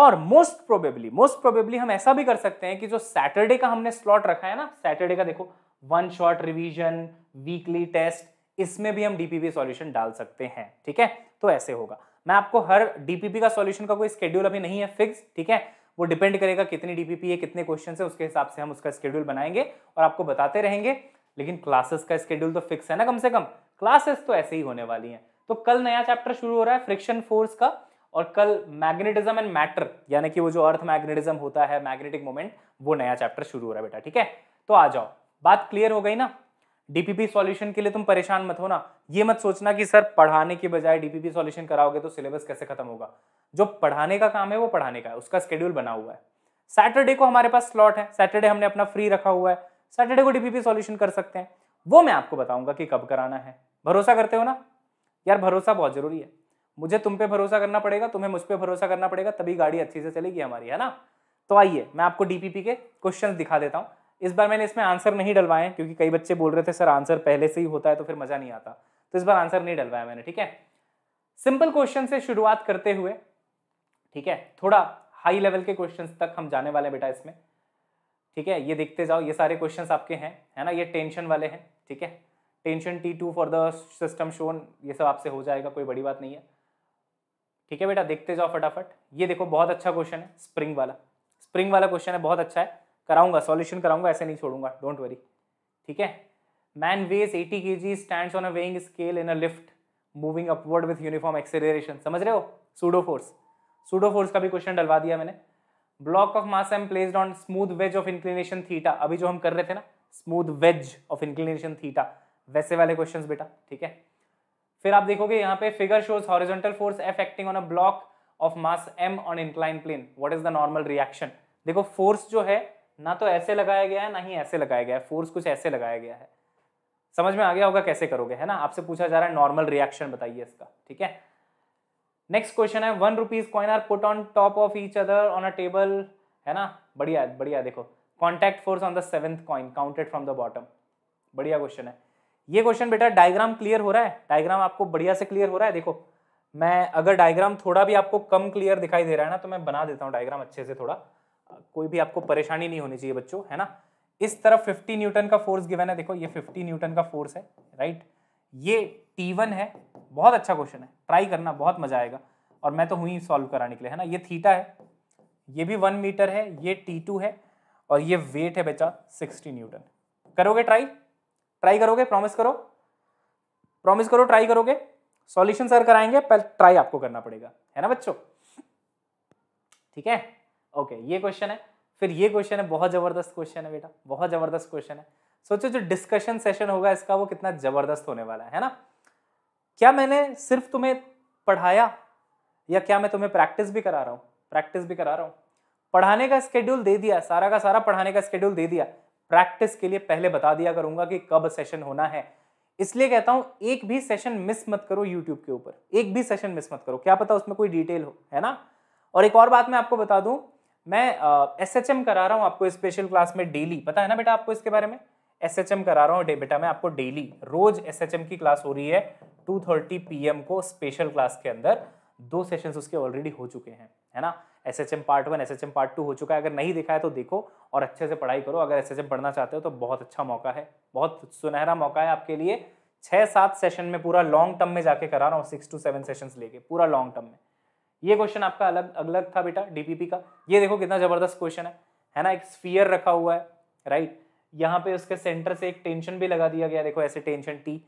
और मोस्ट प्रोबेबली मोस्ट प्रोबेबली हम ऐसा भी कर सकते हैं कि जो सैटरडे का हमने स्लॉट रखा है ना सैटरडे का देखो one short revision weekly test इसमें भी हम डीपीपी सॉल्यूशन डाल सकते हैं ठीक है तो ऐसे होगा मैं आपको हर डीपीपी का सॉल्यूशन का कोई स्केड्यूल अभी नहीं है फिक्स ठीक है वो डिपेंड करेगा कितनी डीपीपी है कितने क्वेश्चन है उसके हिसाब से हम उसका स्केड्यूल बनाएंगे और आपको बताते रहेंगे लेकिन क्लासेस का स्केड्यूल तो फिक्स है ना कम से कम क्लासेस तो ऐसे ही होने वाली हैं तो कल नया चैप्टर शुरू हो रहा है फ्रिक्शन फोर्स का और कल मैग्नेटिज्म एंड मैटर यानी कि वो जो अर्थ मैग्नेटिज्म होता है मैग्नेटिक मोमेंट वो नया चैप्टर शुरू हो रहा है बेटा ठीक है तो आ जाओ बात क्लियर हो गई ना डीपीपी सॉल्यूशन के लिए तुम परेशान मत हो ना ये मत सोचना कि सर पढ़ाने के बजाय डीपीपी सॉल्यूशन कराओगे तो सिलेबस कैसे खत्म होगा जो पढ़ाने का काम है वो पढ़ाने का है उसका स्केड्यूल बना हुआ है सैटरडे को हमारे पास स्लॉट है सैटरडे हमने अपना फ्री रखा हुआ है सैटरडे को डीपीपी सॉल्यूशन कर सकते हैं वो मैं आपको बताऊंगा कि कब कराना है भरोसा करते हो ना यार भरोसा बहुत जरूरी है मुझे तुम पे भरोसा करना पड़ेगा तुम्हें मुझ पर भरोसा करना पड़ेगा तभी गाड़ी अच्छी से चलेगी हमारी है ना तो आइए मैं आपको डीपीपी के क्वेश्चन दिखा देता हूँ इस बार मैंने इसमें आंसर नहीं डलवाए क्योंकि कई बच्चे बोल रहे थे सर आंसर पहले से ही होता है तो फिर मज़ा नहीं आता तो इस बार आंसर नहीं डलवाया मैंने ठीक है सिंपल क्वेश्चन से शुरुआत करते हुए ठीक है थोड़ा हाई लेवल के क्वेश्चन तक हम जाने वाले बेटा इसमें ठीक है ये देखते जाओ ये सारे क्वेश्चन आपके हैं है ना ये टेंशन वाले हैं ठीक है tension T two for the system shown ये सब आपसे हो जाएगा कोई बड़ी बात नहीं है ठीक है बेटा देखते जाओ फटाफट ये देखो बहुत अच्छा क्वेश्चन है स्प्रिंग वाला स्प्रिंग वाला क्वेश्चन है बहुत अच्छा है कराऊंगा सॉल्यूशन कराऊंगा ऐसे नहीं छोड़ूंगा डोंट वरी ठीक है man weighs 80 kg stand on a weighing scale in a lift moving upward with uniform acceleration समझ रहे हो सूडो फोर्स सूडो फोर्स का भी क्वेश्चन डलवा दिया मैंने block of mass m placed on smooth wedge of inclination theta अभी जो हम कर रहे थे ना smooth wedge of inclination theta वैसे वाले क्वेश्चंस बेटा ठीक है फिर आप देखोगे यहाँ पे figure shows horizontal force F acting on a block of mass m on incline plane what is the normal reaction देखो फोर्स जो है ना तो ऐसे लगाया गया है ना ही ऐसे लगाया गया है फोर्स कुछ ऐसे लगाया गया है समझ में आ गया होगा कैसे करोगे है ना आपसे पूछा जा रहा है नॉर्मल रिएक्शन बताइए इसका ठीक है नेक्स्ट क्वेश्चन है one rupees coin are put on top of each other on a table है ना बढ़िया बढ़िया देखो contact force on the seventh coin counted from the bottom बढ़िया क्वेश्चन है ये क्वेश्चन बेटा डायग्राम क्लियर हो रहा है डायग्राम आपको बढ़िया से क्लियर हो रहा है देखो मैं अगर डायग्राम थोड़ा भी आपको कम क्लियर दिखाई दे रहा है ना तो मैं बना देता हूँ डायग्राम अच्छे से थोड़ा कोई भी आपको परेशानी नहीं होनी चाहिए बच्चों है ना इस तरफ 50 न्यूटन का फोर्स गिवन है देखो ये 50 न्यूटन का फोर्स है राइट ये T1 है बहुत अच्छा क्वेश्चन है ट्राई करना बहुत मजा आएगा और मैं तो हुई सॉल्व कराने के लिए है ना ये थीटा है ये भी वन मीटर है ये टी है और ये वेट है बेचा सिक्सटी न्यूटन करोगे ट्राई ट्राई करोगे प्रॉमिस करो प्रॉमिस करो ट्राई करोगे सॉल्यूशन सर कराएंगे पर ट्राई आपको करना पड़ेगा है ना बच्चों ठीक है ओके ये क्वेश्चन है फिर ये क्वेश्चन है बहुत ज़बरदस्त क्वेश्चन है बेटा बहुत ज़बरदस्त क्वेश्चन है सोचो जो डिस्कशन सेशन होगा इसका वो कितना ज़बरदस्त होने वाला है ना क्या मैंने सिर्फ तुम्हें पढ़ाया या क्या मैं तुम्हें प्रैक्टिस भी करा रहा हूँ प्रैक्टिस भी करा रहा हूँ पढ़ाने का स्केड्यूल दे दिया सारा का सारा पढ़ाने का स्केड्यूल दे दिया प्रैक्टिस के लिए पहले बता दिया करूंगा कि कब सेशन होना है इसलिए कहता हूँ एक भी सेशन मिस मत करो यूट्यूब के ऊपर एक भी सेशन मिस मत करो क्या पता उसमें कोई डिटेल हो है ना और एक और बात मैं आपको बता दूँ मैं एस एच एम करा रहा हूँ आपको स्पेशल क्लास में डेली पता है ना बेटा आपको इसके बारे में एस एच एम करा रहा हूँ बेटा मैं आपको डेली रोज एस एच एम की क्लास हो रही है टू थर्टी पी एम को स्पेशल क्लास के अंदर दो सेशंस उसके ऑलरेडी हो चुके हैं है ना S H M part one S H M part two हो चुका है अगर नहीं देखा है तो देखो और अच्छे से पढ़ाई करो अगर एस एच एम पढ़ना चाहते हो तो बहुत अच्छा मौका है बहुत सुनहरा मौका है आपके लिए छः सात सेशन में पूरा लॉन्ग टर्म में जाके करा रहा हूँ सिक्स टू सेवन सेशंस लेके पूरा लॉन्ग टर्म में ये क्वेश्चन आपका अलग अलग था बेटा डीपीपी का ये देखो कितना जबरदस्त क्वेश्चन है है ना एक स्फीयर रखा हुआ है राइट यहाँ पे उसके सेंटर से एक टेंशन भी लगा दिया गया देखो ऐसे टेंशन टी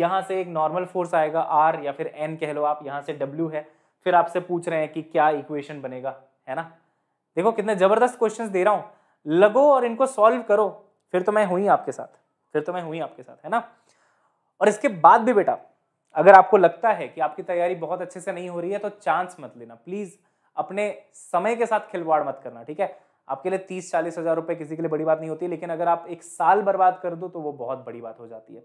यहाँ से एक नॉर्मल फोर्स आएगा आर या फिर एन कह लो आप यहाँ से डब्ल्यू है फिर आपसे पूछ रहे हैं कि क्या इक्वेशन बनेगा है ना देखो कितने जबरदस्त क्वेश्चन दे रहा हूँ लगो और इनको सॉल्व करो फिर तो मैं हुई आपके साथ फिर तो मैं हुई आपके साथ है ना और इसके बाद भी बेटा अगर आपको लगता है कि आपकी तैयारी बहुत अच्छे से नहीं हो रही है तो चांस मत लेना प्लीज़ अपने समय के साथ खिलवाड़ मत करना ठीक है आपके लिए तीस चालीस हज़ार रुपये किसी के लिए बड़ी बात नहीं होती लेकिन अगर आप एक साल बर्बाद कर दो तो वो बहुत बड़ी बात हो जाती है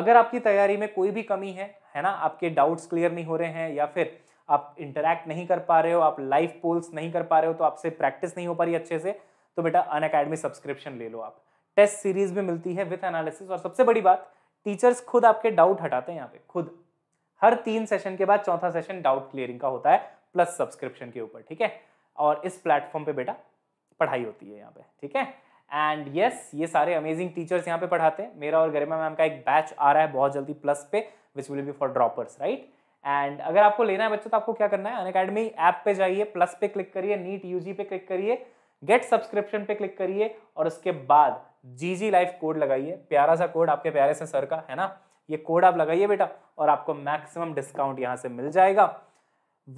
अगर आपकी तैयारी में कोई भी कमी है है ना आपके डाउट्स क्लियर नहीं हो रहे हैं या फिर आप इंटरेक्ट नहीं कर पा रहे हो आप लाइव पोल्स नहीं कर पा रहे हो तो आपसे प्रैक्टिस नहीं हो पा रही अच्छे से तो बेटा अन सब्सक्रिप्शन ले लो आप टेस्ट सीरीज भी मिलती है विथ एनालिसिस और सबसे बड़ी बात टीचर्स खुद आपके डाउट हटाते हैं यहाँ पे खुद हर तीन सेशन के बाद चौथा सेशन डाउट क्लियरिंग का होता है प्लस सब्सक्रिप्शन के ऊपर ठीक है और इस प्लेटफॉर्म पे बेटा पढ़ाई होती है यहाँ पे ठीक है एंड यस yes, ये सारे अमेजिंग टीचर्स यहाँ पे पढ़ाते हैं मेरा और गरिमा मैम का एक बैच आ रहा है बहुत जल्दी प्लस पे which will be for droppers right and अगर आपको लेना है बच्चों तो आपको क्या करना है अन अकेडमी ऐप पे जाइए प्लस पे क्लिक करिए नीट यूजी पे क्लिक करिए गेट सब्सक्रिप्शन पे क्लिक करिए और उसके बाद जी जी लाइफ कोड लगाइए प्यारा सा कोड आपके प्यारे से सर का है ना ये कोड आप लगाइए बेटा और आपको मैक्सिमम डिस्काउंट यहाँ से मिल जाएगा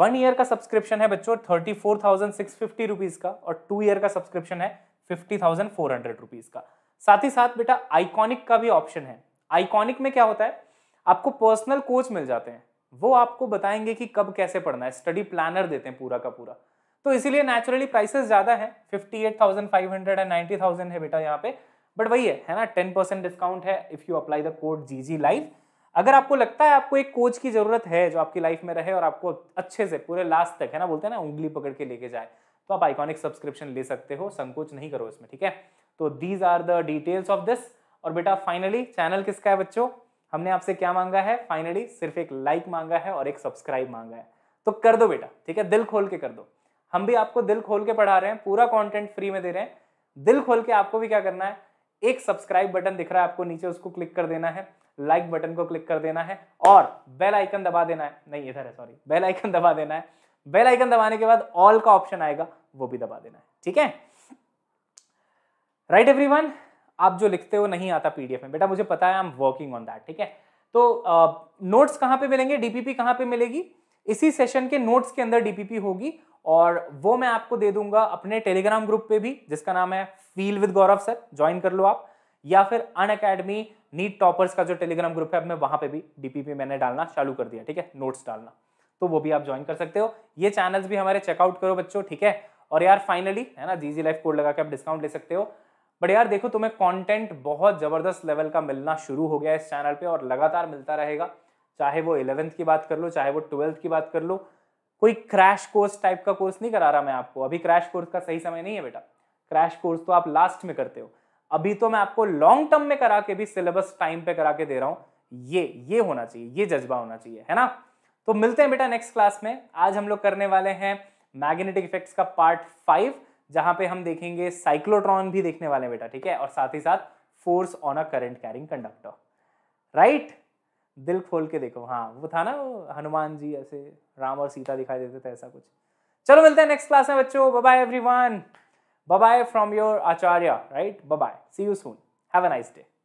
वन ईयर का सब्सक्रिप्शन है बच्चों thirty four thousand six fifty rupees का और टू ईयर का सब्सक्रिप्शन है fifty thousand four hundred rupees का साथ ही साथ बेटा आइकॉनिक का भी ऑप्शन है आइकॉनिक में क्या होता है आपको पर्सनल कोच मिल जाते हैं वो आपको बताएंगे कि कब कैसे पढ़ना है स्टडी प्लानर देते हैं पूरा का पूरा तो इसीलिए नेचुरली प्राइसेस ज्यादा है fifty eight thousand five hundred and ninety thousand है बेटा यहाँ पे बट वही है है ना टेन परसेंट डिस्काउंट है if you apply the code G G life अगर आपको लगता है आपको एक कोच की ज़रूरत है जो आपकी लाइफ में रहे और आपको अच्छे से पूरे लास्ट तक है ना बोलते हैं ना उंगली पकड़ के लेके जाए तो आप आइकॉनिक सब्सक्रिप्शन ले सकते हो संकोच नहीं करो इसमें ठीक है तो these are the details of this और बेटा फाइनली चैनल किसका है बच्चों हमने आपसे क्या मांगा है फाइनली सिर्फ एक लाइक मांगा है और एक सब्सक्राइब मांगा है तो कर दो बेटा ठीक है दिल खोल के कर दो हम भी आपको दिल खोल के पढ़ा रहे हैं पूरा कंटेंट फ्री में दे रहे हैं दिल खोल के आपको भी क्या करना है एक सब्सक्राइब बटन दिख रहा है आपको नीचे उसको क्लिक कर देना है लाइक like बटन को क्लिक कर देना है और बेल आइकन दबा देना है नहीं इधर है सॉरी बेल आइकन दबा देना है बेल आइकन दबाने के बाद ऑल का ऑप्शन आएगा वो भी दबा देना है ठीक है राइट एवरीवन आप जो लिखते हो नहीं आता पीडीएफ में बेटा मुझे पता है I am working on that ठीक है तो नोट्स uh, कहां पे मिलेंगे डीपीपी कहां पे मिलेगी इसी सेशन के नोट्स के अंदर डीपीपी होगी और वो मैं आपको दे दूंगा अपने टेलीग्राम ग्रुप पे भी जिसका नाम है feel with Gaurav sir join कर लो आप या फिर अन अकेडमी नीट टॉपर्स का जो टेलीग्राम ग्रुप है मैं वहां पे भी डीपीपी मैंने डालना चालू कर दिया ठीक है नोट्स डालना तो वो भी आप ज्वाइन कर सकते हो ये चैनल्स भी हमारे चेकआउट करो बच्चों ठीक है और यार फाइनली है ना जी जी लाइफ कोड लगा के आप डिस्काउंट ले सकते हो बट यार देखो तुम्हें कॉन्टेंट बहुत ज़बरदस्त लेवल का मिलना शुरू हो गया इस चैनल पर और लगातार मिलता रहेगा चाहे वो इलेवेंथ की बात कर लो चाहे वो ट्वेल्थ की बात कर लो कोई क्रैश कोर्स टाइप का कोर्स नहीं करा रहा मैं आपको अभी क्रैश कोर्स का सही समय नहीं है बेटा क्रैश कोर्स तो आप लास्ट में करते हो अभी तो मैं आपको लॉन्ग टर्म में करा के भी सिलेबस टाइम पे करा के दे रहा हूँ ये ये होना चाहिए ये जज्बा होना चाहिए है ना तो मिलते हैं बेटा नेक्स्ट क्लास में आज हम लोग करने वाले हैं मैग्नेटिक इफेक्ट्स का पार्ट फाइव जहां पे हम देखेंगे साइक्लोट्रॉन भी देखने वाले हैं बेटा ठीक है और साथ ही साथ force on a current carrying conductor right दिल खोल के देखो हाँ वो था ना वो हनुमान जी ऐसे राम और सीता दिखाई देते थे ऐसा कुछ चलो मिलते हैं नेक्स्ट क्लास में बच्चों bye everyone bye from your acharya right bye see you soon have a nice day